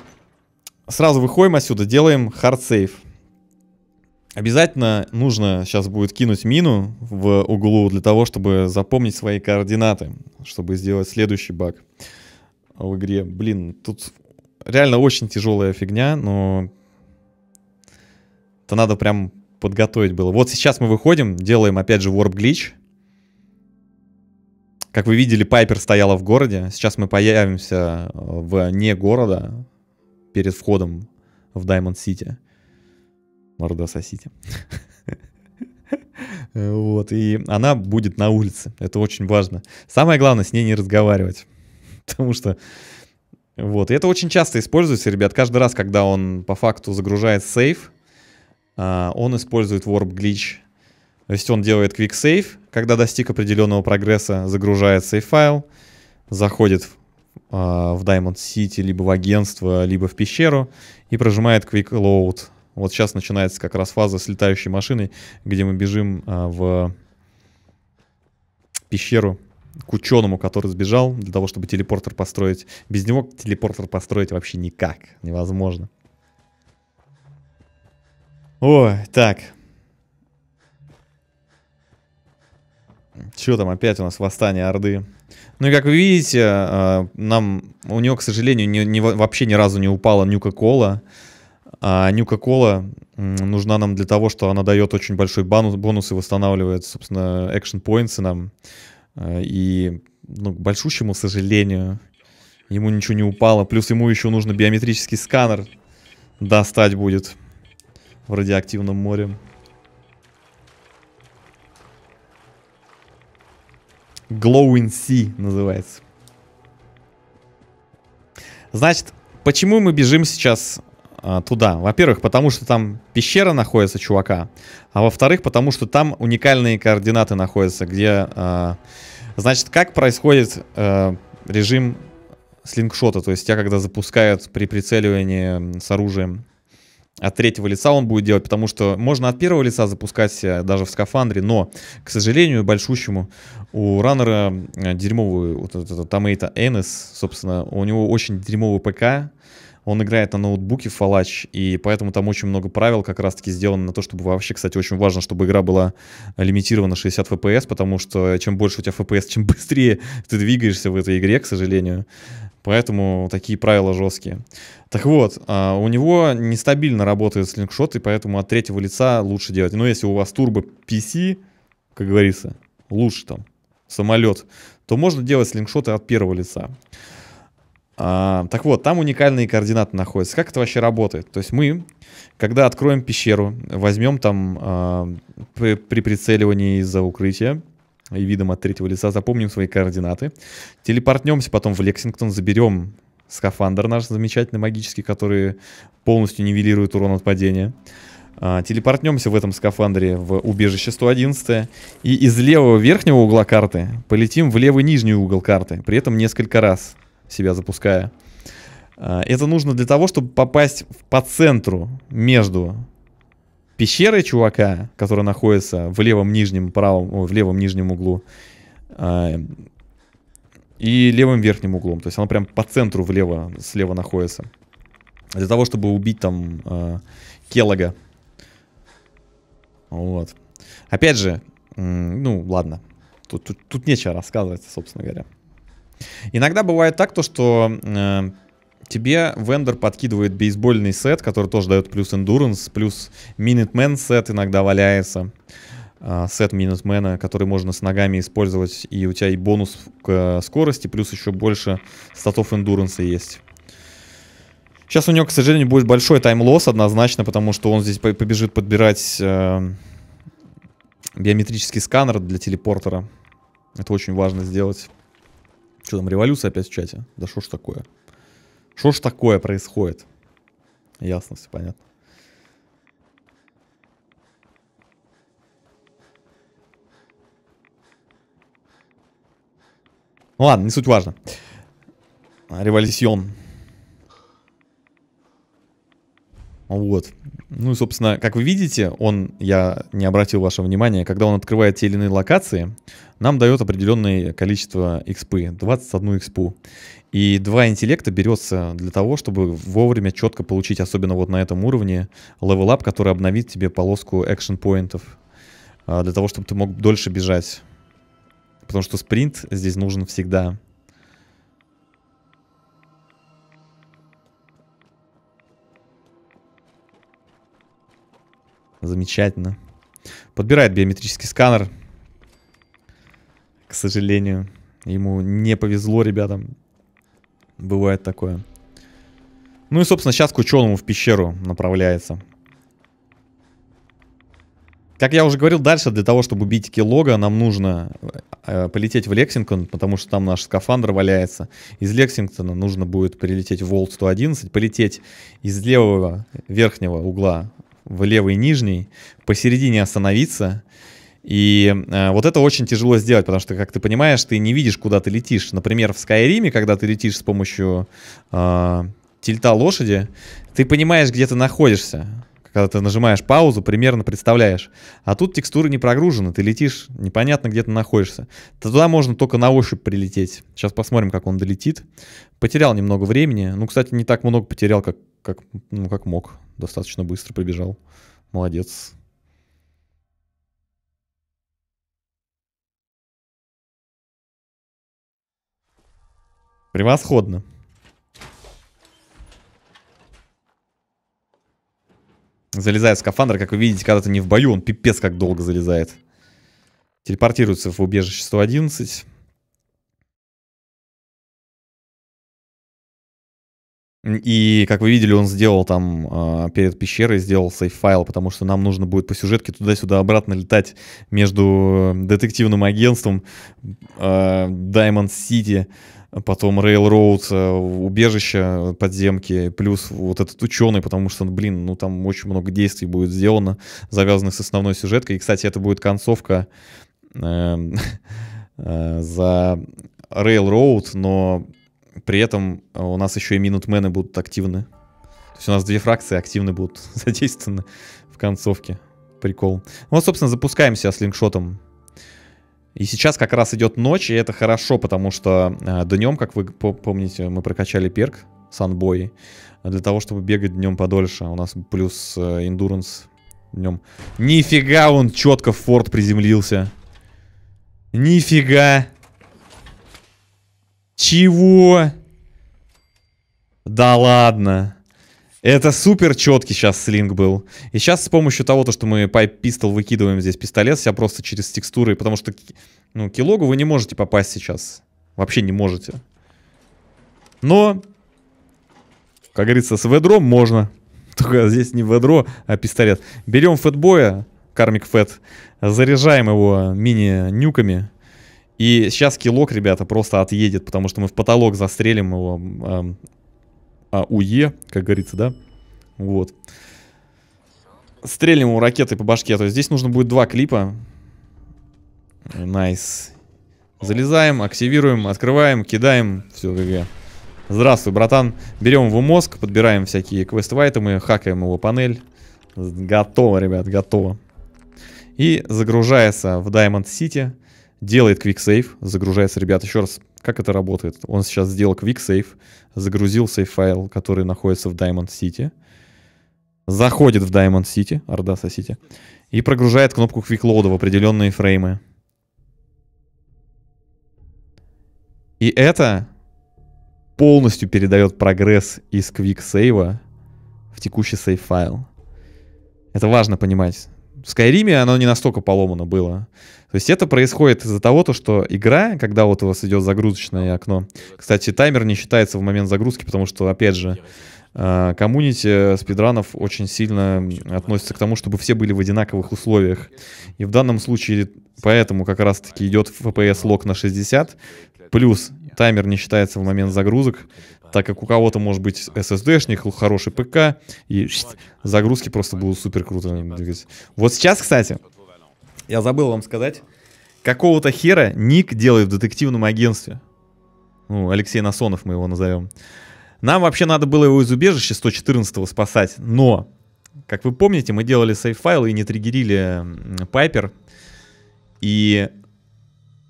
сразу выходим отсюда, делаем hard save. Обязательно нужно сейчас будет кинуть мину в углу для того, чтобы запомнить свои координаты, чтобы сделать следующий баг в игре. Блин, тут реально очень тяжелая фигня, но это надо прям подготовить было. Вот сейчас мы выходим, делаем опять же warp glitch. Как вы видели, Пайпер стояла в городе. Сейчас мы появимся вне города перед входом в Diamond City. Мордо сосите. *laughs* Вот, и она будет на улице. Это очень важно. Самое главное, с ней не разговаривать. *laughs* Потому что вот, и это очень часто используется, ребят. Каждый раз, когда он по факту загружает сейф, а, он использует warp glitch. То есть он делает quick save, когда достиг определенного прогресса, загружает сейф файл, заходит в а, Diamond City, либо в агентство, либо в пещеру и прожимает quick load вот сейчас начинается как раз фаза с летающей машиной, где мы бежим а, в пещеру к ученому, который сбежал, для того, чтобы телепортер построить. Без него телепортер построить вообще никак. Невозможно. Ой, так. Что там опять у нас восстание Орды? Ну и как вы видите, а, нам у него, к сожалению, не, не, вообще ни разу не упала нюка-кола. А Нюка-кола нужна нам для того, что она дает очень большой бонус, бонус и восстанавливает, собственно, экшен поинтсы нам. А, и, ну, к большущему сожалению, ему ничего не упало. Плюс ему еще нужно биометрический сканер достать будет в радиоактивном море. Glowing Sea называется. Значит, почему мы бежим сейчас а, туда. Во-первых, потому что там пещера находится чувака, а во-вторых, потому что там уникальные координаты находятся, где, э, значит, как происходит э, режим слингшота, то есть я когда запускают при прицеливании с оружием от третьего лица он будет делать, потому что можно от первого лица запускать э, даже в скафандре, но, к сожалению, большущему, у раннера дерьмовый, вот это, Томейта Эннес, собственно, у него очень дерьмовый ПК, он играет на ноутбуке Fallatch, и поэтому там очень много правил как раз-таки сделано на то, чтобы вообще, кстати, очень важно, чтобы игра была лимитирована 60 FPS, потому что чем больше у тебя FPS, чем *laughs* быстрее ты двигаешься в этой игре, к сожалению. Поэтому такие правила жесткие. Так вот, а, у него нестабильно работает слингшот, и поэтому от третьего лица лучше делать. Но ну, если у вас турбо PC, как говорится, лучше там самолет, то можно делать слингшоты от первого лица. А, так вот, там уникальные координаты находятся. Как это вообще работает? То есть мы, когда откроем пещеру, возьмем там а, при, при прицеливании из-за укрытия и видом от третьего лица запомним свои координаты, телепортнемся потом в Лексингтон, заберем скафандр наш замечательный, магический, который полностью нивелирует урон от падения. А, телепортнемся в этом скафандре в убежище 111 и из левого верхнего угла карты полетим в левый нижний угол карты, при этом несколько раз себя запуская. А, это нужно для того, чтобы попасть по центру между пещерой чувака, которая находится в левом нижнем правом, в левом нижнем углу, а, и левым верхним углом. То есть она прям по центру влево, слева находится. Для того, чтобы убить там э, Келлога. Вот. Опять же, ну ладно, тут, тут, тут нечего рассказывать, собственно говоря. Иногда бывает так, то, что э, тебе вендор подкидывает бейсбольный сет, который тоже дает плюс эндуранс, плюс минутмен сет иногда валяется. Э, сет минутмена, который можно с ногами использовать, и у тебя и бонус к э, скорости, плюс еще больше статов эндуранса есть. Сейчас у него, к сожалению, будет большой таймлосс однозначно, потому что он здесь побежит подбирать э, биометрический сканер для телепортера. Это очень важно сделать. Что там, революция опять в чате? Да что ж такое? Что ж такое происходит? Ясно, все понятно. Ну ладно, не суть важно. Революцион. Вот. Ну и, собственно, как вы видите, он, я не обратил ваше внимание, когда он открывает те или иные локации, нам дает определенное количество экспы, 21 XP И два интеллекта берется для того, чтобы вовремя четко получить, особенно вот на этом уровне, левелап, который обновит тебе полоску экшен-поинтов, а, для того, чтобы ты мог дольше бежать. Потому что спринт здесь нужен всегда. Замечательно. Подбирает биометрический сканер. К сожалению. Ему не повезло, ребятам. Бывает такое. Ну и, собственно, сейчас к ученому в пещеру направляется. Как я уже говорил, дальше для того, чтобы убить Келлога, нам нужно э, э, полететь в Лексингтон, потому что там наш скафандр валяется. Из Лексингтона нужно будет прилететь в Волт-111, полететь из левого верхнего угла в левый нижний, посередине остановиться. И э, вот это очень тяжело сделать, потому что, как ты понимаешь, ты не видишь, куда ты летишь. Например, в Скайриме, когда ты летишь с помощью э, тельта лошади, ты понимаешь, где ты находишься. Когда ты нажимаешь паузу, примерно представляешь. А тут текстуры не прогружены, ты летишь, непонятно, где ты находишься. Туда можно только на ощупь прилететь. Сейчас посмотрим, как он долетит. Потерял немного времени. Ну, кстати, не так много потерял, как как, ну, как мог. Достаточно быстро прибежал. Молодец. Превосходно. Залезает в скафандр, как вы видите, когда то не в бою, он пипец как долго залезает. Телепортируется в убежище 111. И, как вы видели, он сделал там а, перед пещерой, сделал сейф-файл, потому что нам нужно будет по сюжетке туда-сюда обратно летать между детективным агентством а, Diamond City, потом Railroad, а, убежище подземки, плюс вот этот ученый, потому что, блин, ну там очень много действий будет сделано, завязанных с основной сюжеткой. И, кстати, это будет концовка эм, *laughs* э, за Railroad, но при этом э, у нас еще и минутмены будут активны. То есть у нас две фракции активны будут *laughs* задействованы в концовке. Прикол. Ну вот, собственно, запускаемся с линкшотом. И сейчас как раз идет ночь, и это хорошо, потому что э, днем, как вы помните, мы прокачали перк Санбой. Для того, чтобы бегать днем подольше. У нас плюс э, эндуранс днем. Нифига он четко в форт приземлился. Нифига. Чего? Да ладно. Это супер четкий сейчас слинг был. И сейчас с помощью того, то, что мы пайп пистол выкидываем здесь пистолет, я просто через текстуры, потому что ну, килогу вы не можете попасть сейчас. Вообще не можете. Но, как говорится, с ведром можно. Только здесь не ведро, а пистолет. Берем фэтбоя, кармик фэт, заряжаем его мини-нюками. И сейчас килок, ребята, просто отъедет, потому что мы в потолок застрелим его э, а, уе, как говорится, да? Вот. Стрелим ему ракетой по башке. А то есть здесь нужно будет два клипа. Найс. Залезаем, активируем, открываем, кидаем. Все, ГГ. Здравствуй, братан. Берем его мозг, подбираем всякие квест-вайтемы, хакаем его панель. Готово, ребят, готово. И загружается в Diamond City делает квиксейв, загружается, ребят, еще раз, как это работает? Он сейчас сделал квиксейв, загрузил сейф файл, который находится в Diamond City, заходит в Diamond City, Орда Сити, и прогружает кнопку квиклоуда в определенные фреймы. И это полностью передает прогресс из квиксейва в текущий сейф файл. Это важно понимать в Скайриме оно не настолько поломано было. То есть это происходит из-за того, то, что игра, когда вот у вас идет загрузочное окно, кстати, таймер не считается в момент загрузки, потому что, опять же, а, комьюнити спидранов очень сильно относится к тому, чтобы все были в одинаковых условиях. И в данном случае поэтому как раз-таки идет FPS лог на 60, плюс таймер не считается в момент загрузок, так как у кого-то может быть SSD-шник, хороший ПК, и загрузки просто будут супер круто двигать. Вот сейчас, кстати, я забыл вам сказать, какого-то хера Ник делает в детективном агентстве. Ну, Алексей Насонов мы его назовем. Нам вообще надо было его из убежища 114 го спасать, но, как вы помните, мы делали сейф-файл и не триггерили Пайпер. И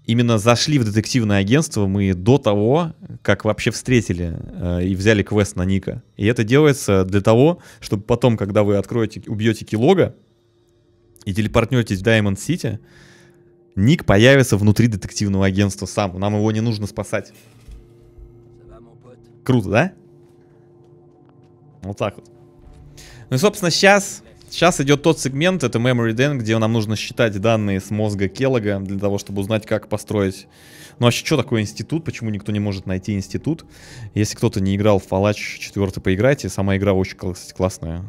именно зашли в детективное агентство мы до того, как вообще встретили э, и взяли квест на Ника. И это делается для того, чтобы потом, когда вы откроете, убьете Килога и телепортнетесь в Diamond City, Ник появится внутри детективного агентства сам. Нам его не нужно спасать. Круто, да? Вот так вот. Ну и, собственно, сейчас Сейчас идет тот сегмент, это Memory Den, где нам нужно считать данные с мозга Келлога для того, чтобы узнать, как построить. Ну вообще, а что такое институт? Почему никто не может найти институт? Если кто-то не играл в Fallout 4, поиграйте. Сама игра очень кстати, классная.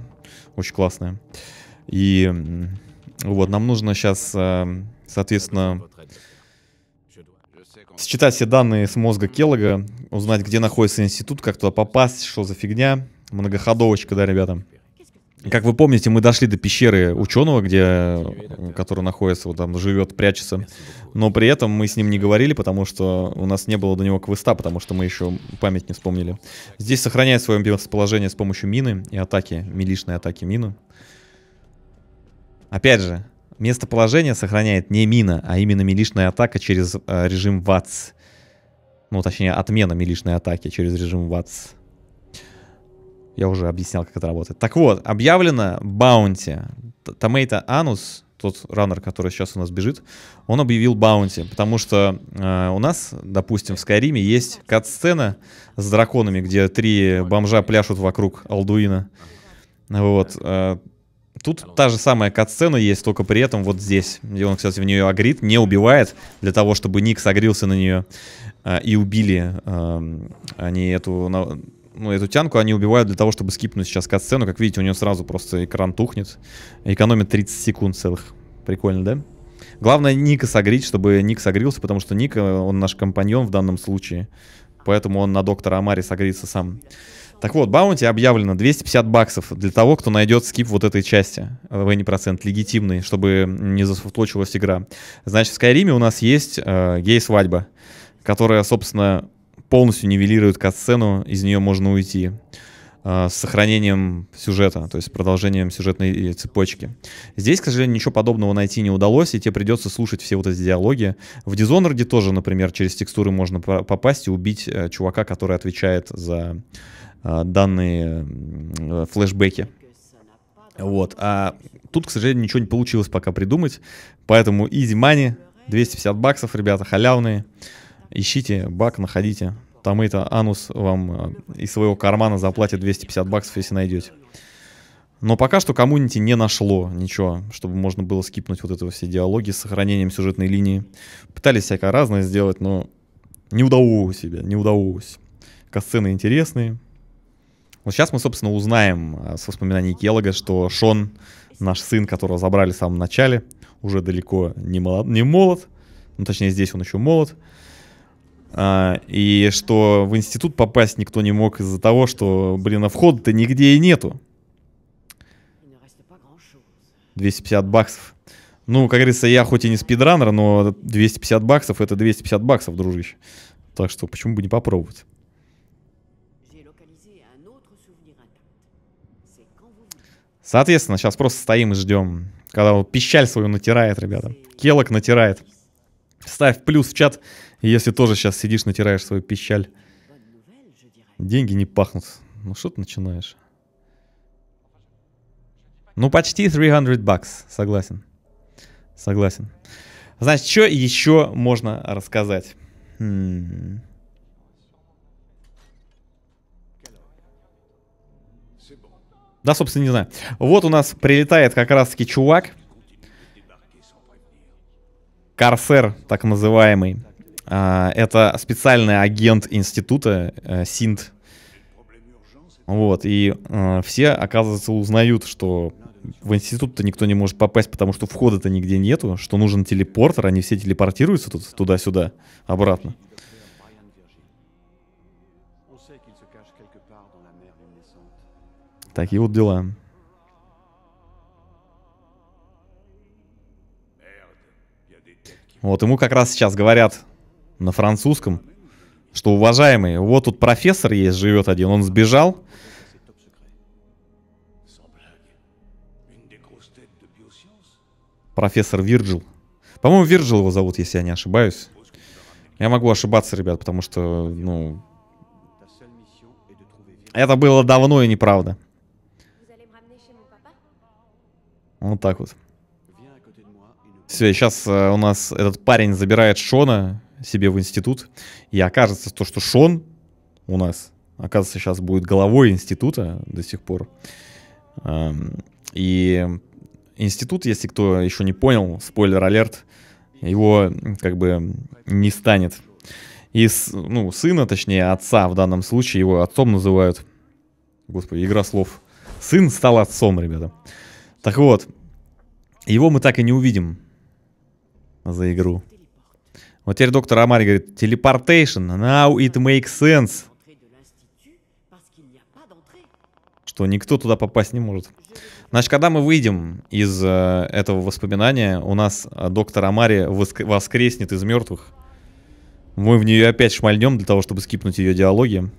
Очень классная. И вот, нам нужно сейчас, э, соответственно, считать все данные с мозга Келлога, узнать, где находится институт, как туда попасть, что за фигня. Многоходовочка, да, ребята? Как вы помните, мы дошли до пещеры ученого, где, который находится, вот там живет, прячется. Но при этом мы с ним не говорили, потому что у нас не было до него квеста, потому что мы еще память не вспомнили. Здесь сохраняет свое местоположение с помощью мины и атаки, милишной атаки мину. Опять же, местоположение сохраняет не мина, а именно милишная атака через э, режим ВАЦ. Ну, точнее, отмена милишной атаки через режим ВАЦ. Я уже объяснял, как это работает. Так вот, объявлено баунти. Томейто Анус, тот раннер, который сейчас у нас бежит, он объявил баунти, потому что э, у нас, допустим, в Скайриме есть кат-сцена с драконами, где три бомжа пляшут вокруг Алдуина. Вот. Э, тут та же самая кат-сцена есть, только при этом вот здесь, где он, кстати, в нее агрит, не убивает, для того, чтобы Ник согрелся на нее э, и убили э, они эту... На, ну, эту тянку они убивают для того, чтобы скипнуть сейчас кат-сцену. Как видите, у нее сразу просто экран тухнет. Экономит 30 секунд целых. Прикольно, да? Главное Ника согреть, чтобы Ник согрелся, потому что Ника он наш компаньон в данном случае. Поэтому он на доктора Амари согреется сам. Так вот, баунти объявлено 250 баксов для того, кто найдет скип вот этой части. Венни процент легитимный, чтобы не засуфтлочилась игра. Значит, в Скайриме у нас есть э, гей-свадьба, которая, собственно, полностью нивелирует катсцену, из нее можно уйти а, с сохранением сюжета, то есть продолжением сюжетной э, цепочки. Здесь, к сожалению, ничего подобного найти не удалось, и тебе придется слушать все вот эти диалоги. В Dishonored тоже, например, через текстуры можно попасть и убить э, чувака, который отвечает за а, данные э, флешбеки. Вот. А тут, к сожалению, ничего не получилось пока придумать, поэтому Easy Money, 250 баксов, ребята, халявные ищите баг, находите. Там это Анус вам э, из своего кармана заплатит 250 баксов, если найдете. Но пока что коммунити не нашло ничего, чтобы можно было скипнуть вот этого все диалоги с сохранением сюжетной линии. Пытались всякое разное сделать, но не удалось себе, не удалось. Касцены интересные. Вот сейчас мы, собственно, узнаем э, с воспоминаний Келлога, что Шон, наш сын, которого забрали в самом начале, уже далеко не молод, не молод ну, точнее, здесь он еще молод, а, и что в институт попасть никто не мог из-за того, что, блин, а входа-то нигде и нету. 250 баксов. Ну, как говорится, я хоть и не спидранер, но 250 баксов это 250 баксов, дружище. Так что почему бы не попробовать? Соответственно, сейчас просто стоим и ждем, когда он пищаль свою натирает, ребята. Келок натирает. Ставь плюс в чат, если тоже сейчас сидишь, натираешь свою печаль. Деньги не пахнут. Ну что ты начинаешь? Ну почти 300 бакс, согласен. Согласен. Значит, что еще можно рассказать? Хм. Да, собственно, не знаю. Вот у нас прилетает как раз-таки чувак. Корсер, так называемый. А, это специальный агент института, э, Синт. Вот, и э, все, оказывается, узнают, что в институт-то никто не может попасть, потому что входа-то нигде нету, что нужен телепортер, они все телепортируются тут туда-сюда, обратно. Такие вот дела. Вот ему как раз сейчас говорят, на французском, что, уважаемый, вот тут профессор есть, живет один, он сбежал. Профессор Вирджил. По-моему, Вирджил его зовут, если я не ошибаюсь. Я могу ошибаться, ребят, потому что, ну... Это было давно и неправда. Вот так вот. Все, сейчас э, у нас этот парень забирает Шона себе в институт, и окажется то, что Шон у нас, оказывается, сейчас будет головой института до сих пор. Эм, и институт, если кто еще не понял, спойлер-алерт, его как бы не станет. И, ну, сына, точнее, отца в данном случае, его отцом называют. Господи, игра слов. Сын стал отцом, ребята. Так вот, его мы так и не увидим за игру. Вот теперь доктор Амари говорит, телепортейшн, now it makes sense. Что никто туда попасть не может. Значит, когда мы выйдем из э, этого воспоминания, у нас э, доктор Амари воск воскреснет из мертвых. Мы в нее опять шмальнем для того, чтобы скипнуть ее диалоги.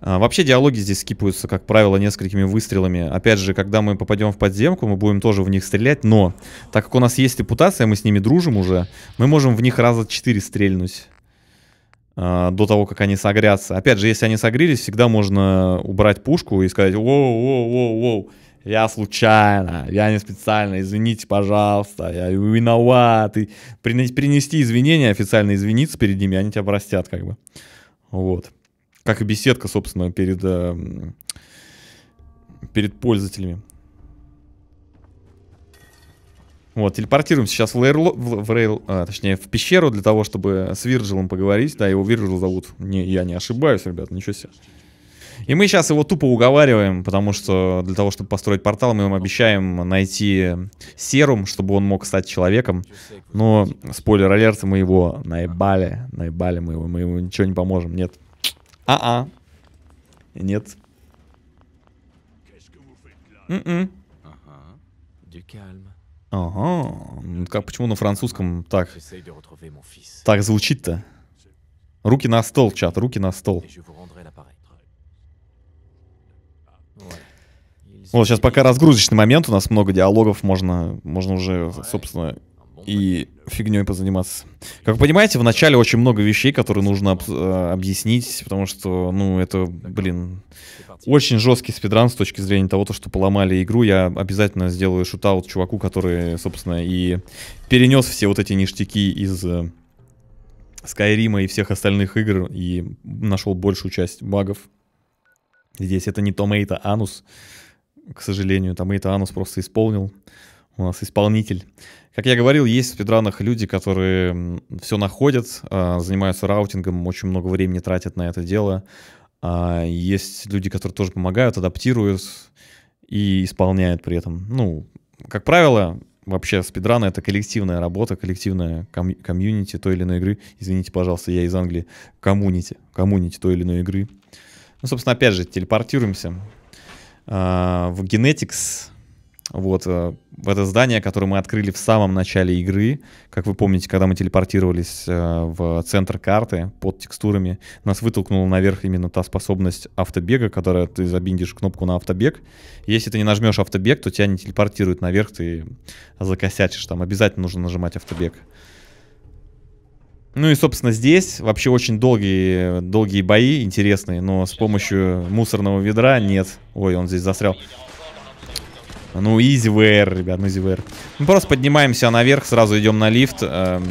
А, вообще диалоги здесь скипаются, как правило, несколькими выстрелами. Опять же, когда мы попадем в подземку, мы будем тоже в них стрелять, но так как у нас есть репутация, мы с ними дружим уже, мы можем в них раза 4 стрельнуть а, до того, как они согрятся. Опять же, если они согрелись, всегда можно убрать пушку и сказать «Воу-воу-воу-воу». Я случайно, я не специально, извините, пожалуйста, я виноват. И принести извинения, официально извиниться перед ними, они тебя простят как бы. Вот. Как и беседка, собственно, перед, э, перед пользователями. Вот, телепортируем сейчас в, лейрло, в, в рейл, а, точнее, в пещеру для того, чтобы с Вирджилом поговорить. Да, его Вирджил зовут. Не, я не ошибаюсь, ребят, ничего себе. И мы сейчас его тупо уговариваем, потому что для того, чтобы построить портал, мы ему обещаем найти серум, чтобы он мог стать человеком. Но, спойлер-алерт, мы его наебали, наебали мы его, мы ему ничего не поможем, нет. А-а. Нет. М-м. Ага. Ну, как, почему на французском так? Так звучит-то. Руки на стол, чат, руки на стол. Вот сейчас пока разгрузочный момент, у нас много диалогов, можно, можно уже, собственно, и фигней позаниматься. Как вы понимаете, в начале очень много вещей, которые нужно об, э, объяснить, потому что, ну, это, блин, очень жесткий спидран с точки зрения того, то, что поломали игру. Я обязательно сделаю шутаут чуваку, который, собственно, и перенес все вот эти ништяки из э, Скайрима и всех остальных игр и нашел большую часть багов. Здесь это не Томейта Анус, к сожалению, Томейта Анус просто исполнил. Uh, у нас исполнитель. Как я говорил, есть в спидранах люди, которые все находят, а, занимаются раутингом, очень много времени тратят на это дело. А, есть люди, которые тоже помогают, адаптируют и исполняют при этом. Ну, как правило, вообще спидраны — это коллективная работа, коллективная ком- комьюнити той или иной игры. Извините, пожалуйста, я из Англии. Коммунити. Коммунити той или иной игры. Ну, собственно, опять же, телепортируемся а, в Genetics. Вот, в это здание, которое мы открыли в самом начале игры. Как вы помните, когда мы телепортировались э, в центр карты под текстурами, нас вытолкнула наверх именно та способность автобега, которая ты забиндишь кнопку на автобег. Если ты не нажмешь автобег, то тебя не телепортирует наверх, ты закосячишь там. Обязательно нужно нажимать автобег. Ну и, собственно, здесь вообще очень долгие, долгие бои, интересные, но с помощью мусорного ведра нет. Ой, он здесь застрял. Ну, изи VR, ребят, изи ну, VR. Мы просто поднимаемся наверх, сразу идем на лифт. Эм,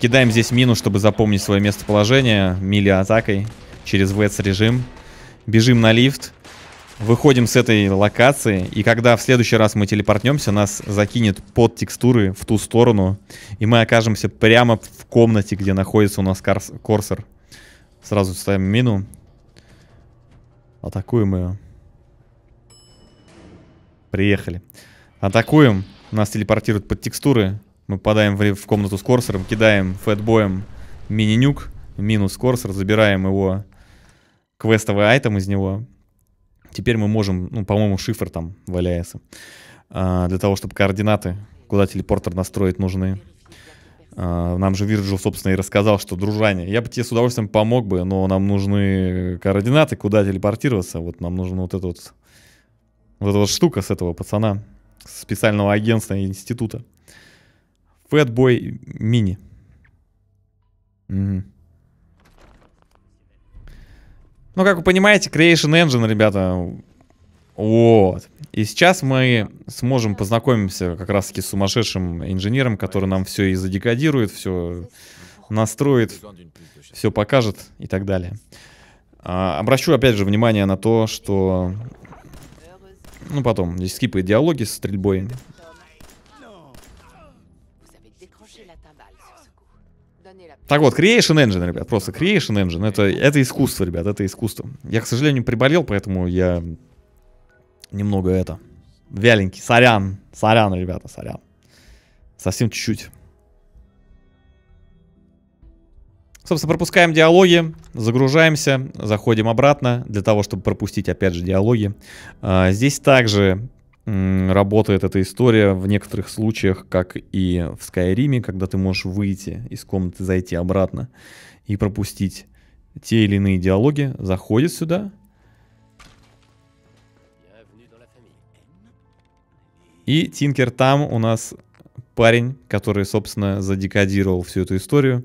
кидаем здесь мину, чтобы запомнить свое местоположение. Мили атакой через ВЭЦ режим. Бежим на лифт. Выходим с этой локации, и когда в следующий раз мы телепортнемся, нас закинет под текстуры в ту сторону, и мы окажемся прямо в комнате, где находится у нас корс корсор. Сразу ставим мину. Атакуем ее. Приехали. Атакуем. Нас телепортируют под текстуры. Мы попадаем в, в комнату с корсором, кидаем фэтбоем мини-нюк, минус корсор, забираем его квестовый айтем из него. Теперь мы можем, ну, по-моему, шифр там валяется. А, для того, чтобы координаты, куда телепортер настроить, нужны. А, нам же Вирджил, собственно, и рассказал, что, дружане, я бы тебе с удовольствием помог бы, но нам нужны координаты, куда телепортироваться. Вот нам нужен вот этот вот вот эта вот штука с этого пацана, с специального агентства института. Фэтбой мини. Угу. Ну, как вы понимаете, Creation Engine, ребята, вот. И сейчас мы сможем познакомиться как раз-таки с сумасшедшим инженером, который нам все и задекодирует, все настроит, все покажет и так далее. А, обращу опять же внимание на то, что ну, потом. Здесь скипы диалоги с стрельбой. Так вот, Creation Engine, ребят, просто Creation Engine, это, это искусство, ребят, это искусство. Я, к сожалению, приболел, поэтому я немного это, вяленький, сорян, сорян, ребята, сорян. Совсем чуть-чуть. Собственно, пропускаем диалоги, загружаемся, заходим обратно для того, чтобы пропустить, опять же, диалоги. А, здесь также работает эта история в некоторых случаях, как и в Skyrim, когда ты можешь выйти из комнаты, зайти обратно и пропустить те или иные диалоги. Заходит сюда. И Тинкер там у нас парень, который, собственно, задекодировал всю эту историю.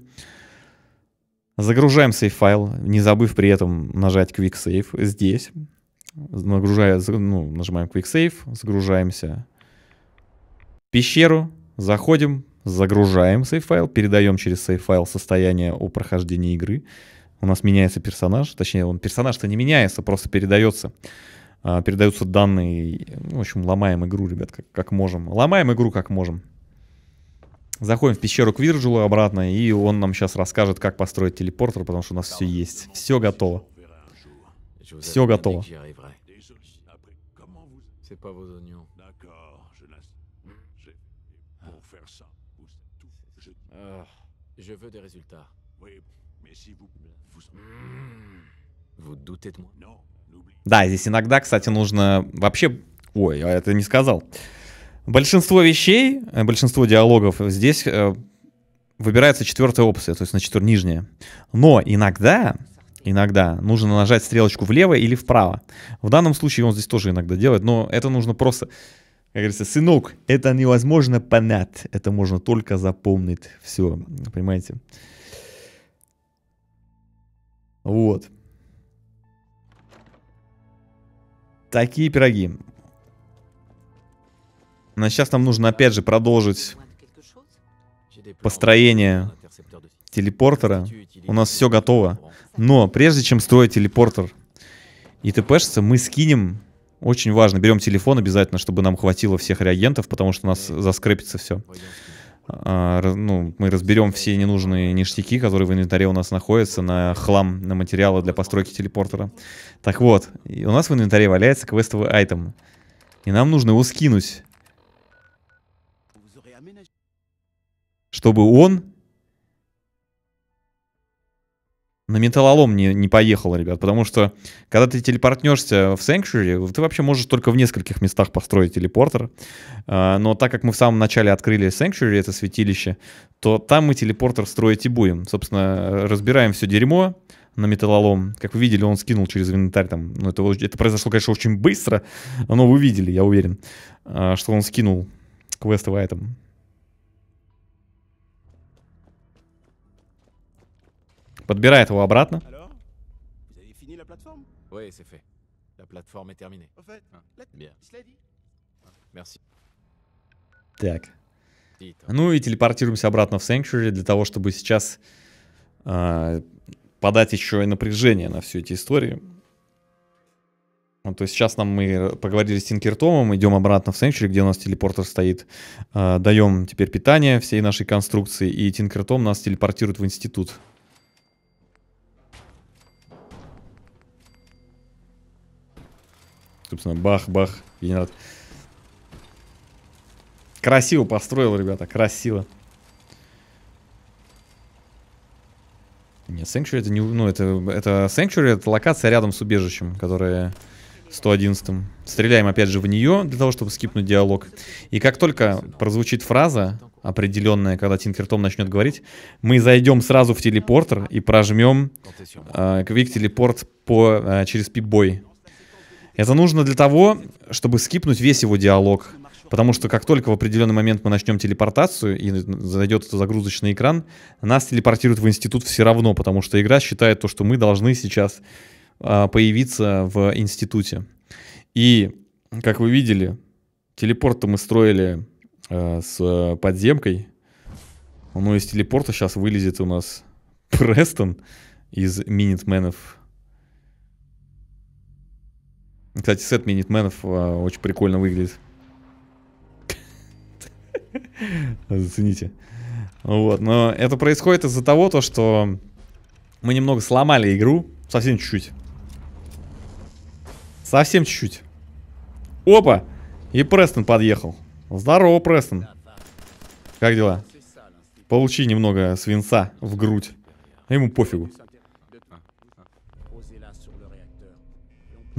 Загружаем сейф-файл, не забыв при этом нажать Quick Save здесь. Нагружая, ну, нажимаем Quick Save, загружаемся в пещеру, заходим, загружаем сейф-файл, передаем через сейф-файл состояние о прохождении игры. У нас меняется персонаж, точнее, он персонаж-то не меняется, просто передается. А, передаются данные, ну, в общем, ломаем игру, ребят, как, как можем. Ломаем игру, как можем. Заходим в пещеру к Вирджилу обратно, и он нам сейчас расскажет, как построить телепортер, потому что у нас все есть. Все готово. Все готово. Ah. Je veux des résultats. Oui, mais si vous... Vous, hmm. vous doutez de moi Non, Да, здесь иногда, кстати, нужно вообще... Ой, а я это не сказал. Uh, Большинство вещей, э, большинство диалогов здесь э, выбирается четвертая опция, то есть на четвер нижняя. Но иногда, иногда нужно нажать стрелочку влево или вправо. В данном случае он здесь тоже иногда делает, но это нужно просто... Как говорится, сынок, это невозможно понять, это можно только запомнить. Все, понимаете? Вот. Такие пироги. Но сейчас нам нужно опять же продолжить построение телепортера. У нас все готово. Но прежде чем строить телепортер и ТПшится, мы скинем... Очень важно, берем телефон обязательно, чтобы нам хватило всех реагентов, потому что у нас заскрепится все. А, ну, мы разберем все ненужные ништяки, которые в инвентаре у нас находятся, на хлам, на материалы для постройки телепортера. Так вот, у нас в инвентаре валяется квестовый айтем. И нам нужно его скинуть. чтобы он на металлолом не, не поехал, ребят, потому что когда ты телепортнешься в Sanctuary, ты вообще можешь только в нескольких местах построить телепортер, а, но так как мы в самом начале открыли Sanctuary, это святилище, то там мы телепортер строить и будем. Собственно, разбираем все дерьмо на металлолом. Как вы видели, он скинул через инвентарь там, ну это, это произошло, конечно, очень быстро, но вы видели, я уверен, а, что он скинул квесты в этом. Подбирает его обратно. Ah, ah, так. Ну и телепортируемся обратно в Sanctuary для того, чтобы сейчас э, подать еще и напряжение на всю эти истории. Ну, то есть сейчас нам мы поговорили с Тинкертомом, идем обратно в Sanctuary, где у нас телепортер стоит. Э, а, даем теперь питание всей нашей конструкции, и Тинкертом нас телепортирует в институт. Собственно, бах-бах, генератор. Красиво построил, ребята, красиво. Нет, Sanctuary это не... Ну, это, это Sanctuary это локация рядом с убежищем, которая 111 -м. Стреляем опять же в нее, для того, чтобы скипнуть диалог. И как только прозвучит фраза, определенная, когда Тинкертом начнет говорить, мы зайдем сразу в телепортер и прожмем э, а, квик-телепорт по, э, через пипбой. Это нужно для того, чтобы скипнуть весь его диалог. Потому что как только в определенный момент мы начнем телепортацию и зайдет загрузочный экран, нас телепортируют в институт все равно, потому что игра считает то, что мы должны сейчас э, появиться в институте. И, как вы видели, телепорт мы строили э, с э, подземкой. Ну, из телепорта сейчас вылезет у нас *laughs* Престон из Минитменов кстати, сет минитменов а, очень прикольно выглядит. Зацените. Вот, но это происходит из-за того, то, что мы немного сломали игру. Совсем чуть-чуть. Совсем чуть-чуть. Опа! И Престон подъехал. Здорово, Престон. Как дела? Получи немного свинца в грудь. А ему пофигу.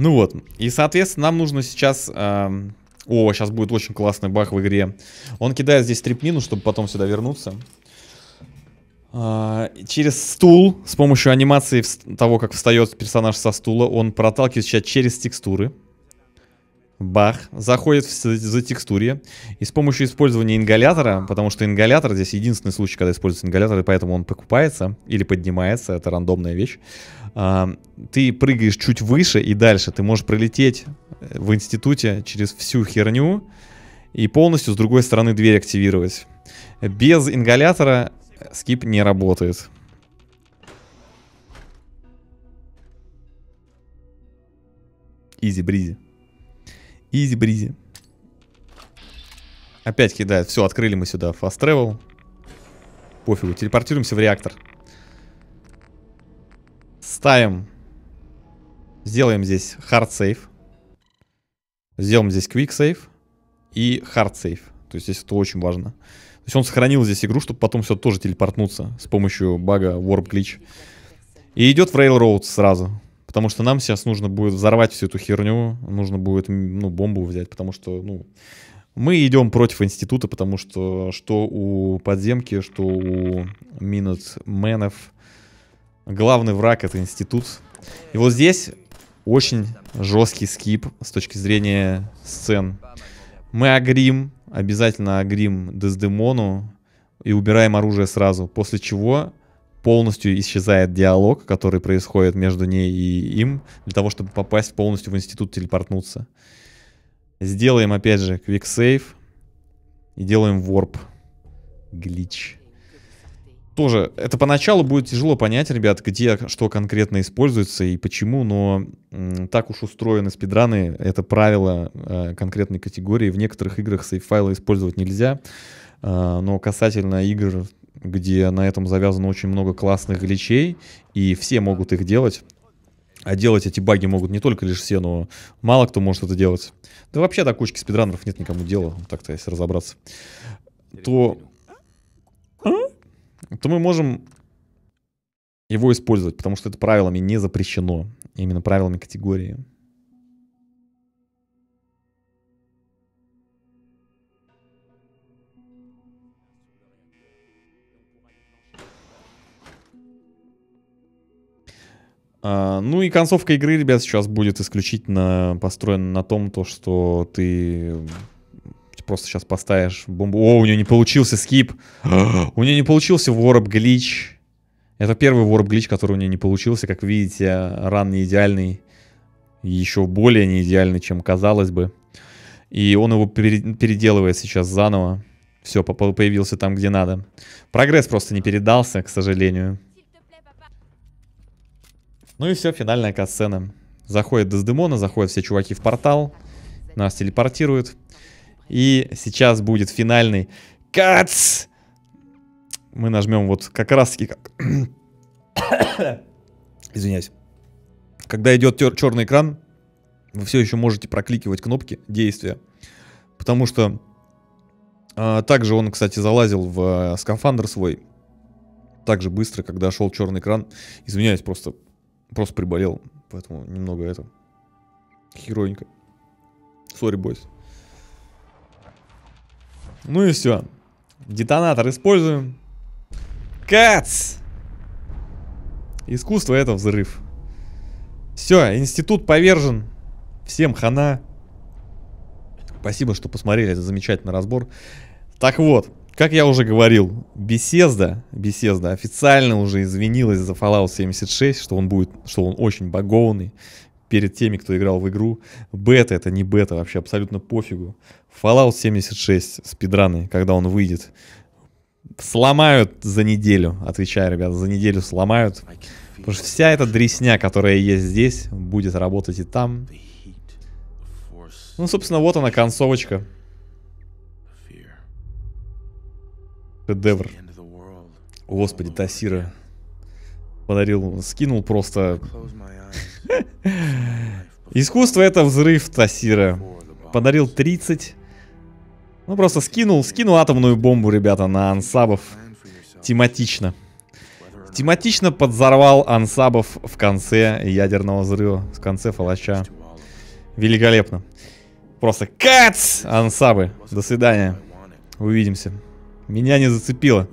Ну вот, и, соответственно, нам нужно сейчас... Э, о, сейчас будет очень классный бах в игре. Он кидает здесь трепнину, чтобы потом сюда вернуться. Э, через стул, с помощью анимации того, как встает персонаж со стула, он проталкивает сейчас через текстуры. Бах заходит в затекстурье и с помощью использования ингалятора, потому что ингалятор здесь единственный случай, когда используется ингалятор, и поэтому он покупается или поднимается, это рандомная вещь. А, ты прыгаешь чуть выше и дальше, ты можешь пролететь в институте через всю херню и полностью с другой стороны дверь активировать. Без ингалятора скип не работает. Изи-бризи. Изи-бризи. Опять кидает. Все, открыли мы сюда fast travel. Пофигу, телепортируемся в реактор. Ставим. Сделаем здесь hard save. Сделаем здесь quick save. И hard save. То есть здесь это очень важно. То есть он сохранил здесь игру, чтобы потом все тоже телепортнуться с помощью бага Warp Glitch. И идет в Railroad сразу. Потому что нам сейчас нужно будет взорвать всю эту херню, нужно будет, ну, бомбу взять, потому что, ну, мы идем против института, потому что что у подземки, что у минутменов главный враг это институт. И вот здесь очень жесткий скип с точки зрения сцен. Мы агрим, обязательно агрим Дездемону и убираем оружие сразу, после чего полностью исчезает диалог, который происходит между ней и им, для того, чтобы попасть полностью в институт телепортнуться. Сделаем, опять же, quick save и делаем warp. Глич. Тоже, это поначалу будет тяжело понять, ребят, где что конкретно используется и почему, но так уж устроены спидраны, это правило э, конкретной категории. В некоторых играх сейф-файлы использовать нельзя, э, но касательно игр где на этом завязано очень много классных гличей, и все могут их делать. А делать эти баги могут не только лишь все, но мало кто может это делать. Да вообще до кучки спидранеров нет никому дела, так-то если разобраться. То... А? То мы можем его использовать, потому что это правилами не запрещено. Именно правилами категории. А, ну и концовка игры, ребят, сейчас будет исключительно построена на том, то, что ты просто сейчас поставишь бомбу. О, у нее не получился скип. *gasps* у нее не получился вороп глич. Это первый вороп глич, который у нее не получился. Как видите, ран не идеальный. Еще более не идеальный, чем казалось бы. И он его переделывает сейчас заново. Все, появился там, где надо. Прогресс просто не передался, к сожалению. Ну и все, финальная катсцена. Заходит Дездемона, заходят все чуваки в портал. Нас телепортируют. И сейчас будет финальный кац! Мы нажмем вот как раз таки... Как... *coughs* Извиняюсь. Когда идет тер- черный экран, вы все еще можете прокликивать кнопки действия. Потому что а, также он, кстати, залазил в э, скафандр свой. Так же быстро, когда шел черный экран. Извиняюсь, просто Просто приболел, поэтому немного это... Херовенько. Сори, бойс. Ну и все. Детонатор используем. Кац! Искусство это взрыв. Все, институт повержен. Всем хана. Спасибо, что посмотрели этот замечательный разбор. Так вот, как я уже говорил, беседа, беседа официально уже извинилась за Fallout 76, что он будет, что он очень багованный перед теми, кто играл в игру. Бета это не бета, вообще абсолютно пофигу. Fallout 76 спидраны, когда он выйдет, сломают за неделю, отвечаю, ребята, за неделю сломают. Потому что вся эта дресня, которая есть здесь, будет работать и там. Ну, собственно, вот она концовочка. Шедевр. Господи, Тасира. Подарил, скинул просто. *laughs* Искусство это взрыв Тасира. Подарил 30. Ну просто скинул, скинул атомную бомбу, ребята, на ансабов. Тематично. Тематично подзорвал ансабов в конце ядерного взрыва, в конце фалача. Великолепно. Просто кац! Ансабы. До свидания. Увидимся. Меня не зацепило.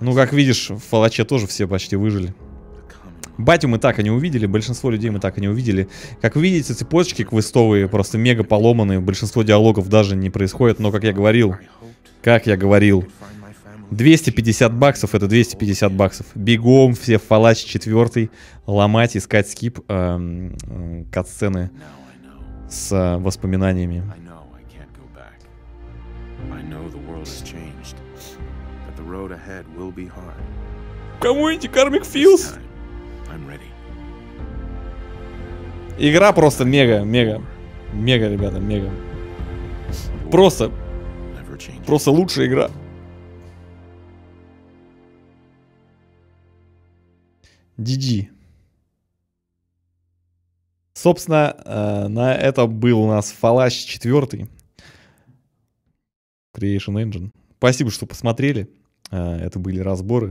Ну, как видишь, в Фалаче тоже все почти выжили. Батю мы так и не увидели, большинство людей мы так и не увидели. Как видите, цепочки квестовые просто мега поломанные, большинство диалогов даже не происходит, но как я говорил, как я говорил, 250 баксов это 250 баксов. Бегом все в Фалач 4 ломать, искать скип, эм, э, катсцены с э, воспоминаниями. I know the world has changed road ahead will be hard. Кому эти Кармик Филс? Игра просто мега, мега. Мега, ребята, мега. Просто. Просто лучшая игра. GG. Собственно, э, на это был у нас Фалаш 4. Creation Engine. Спасибо, что посмотрели. А, это были разборы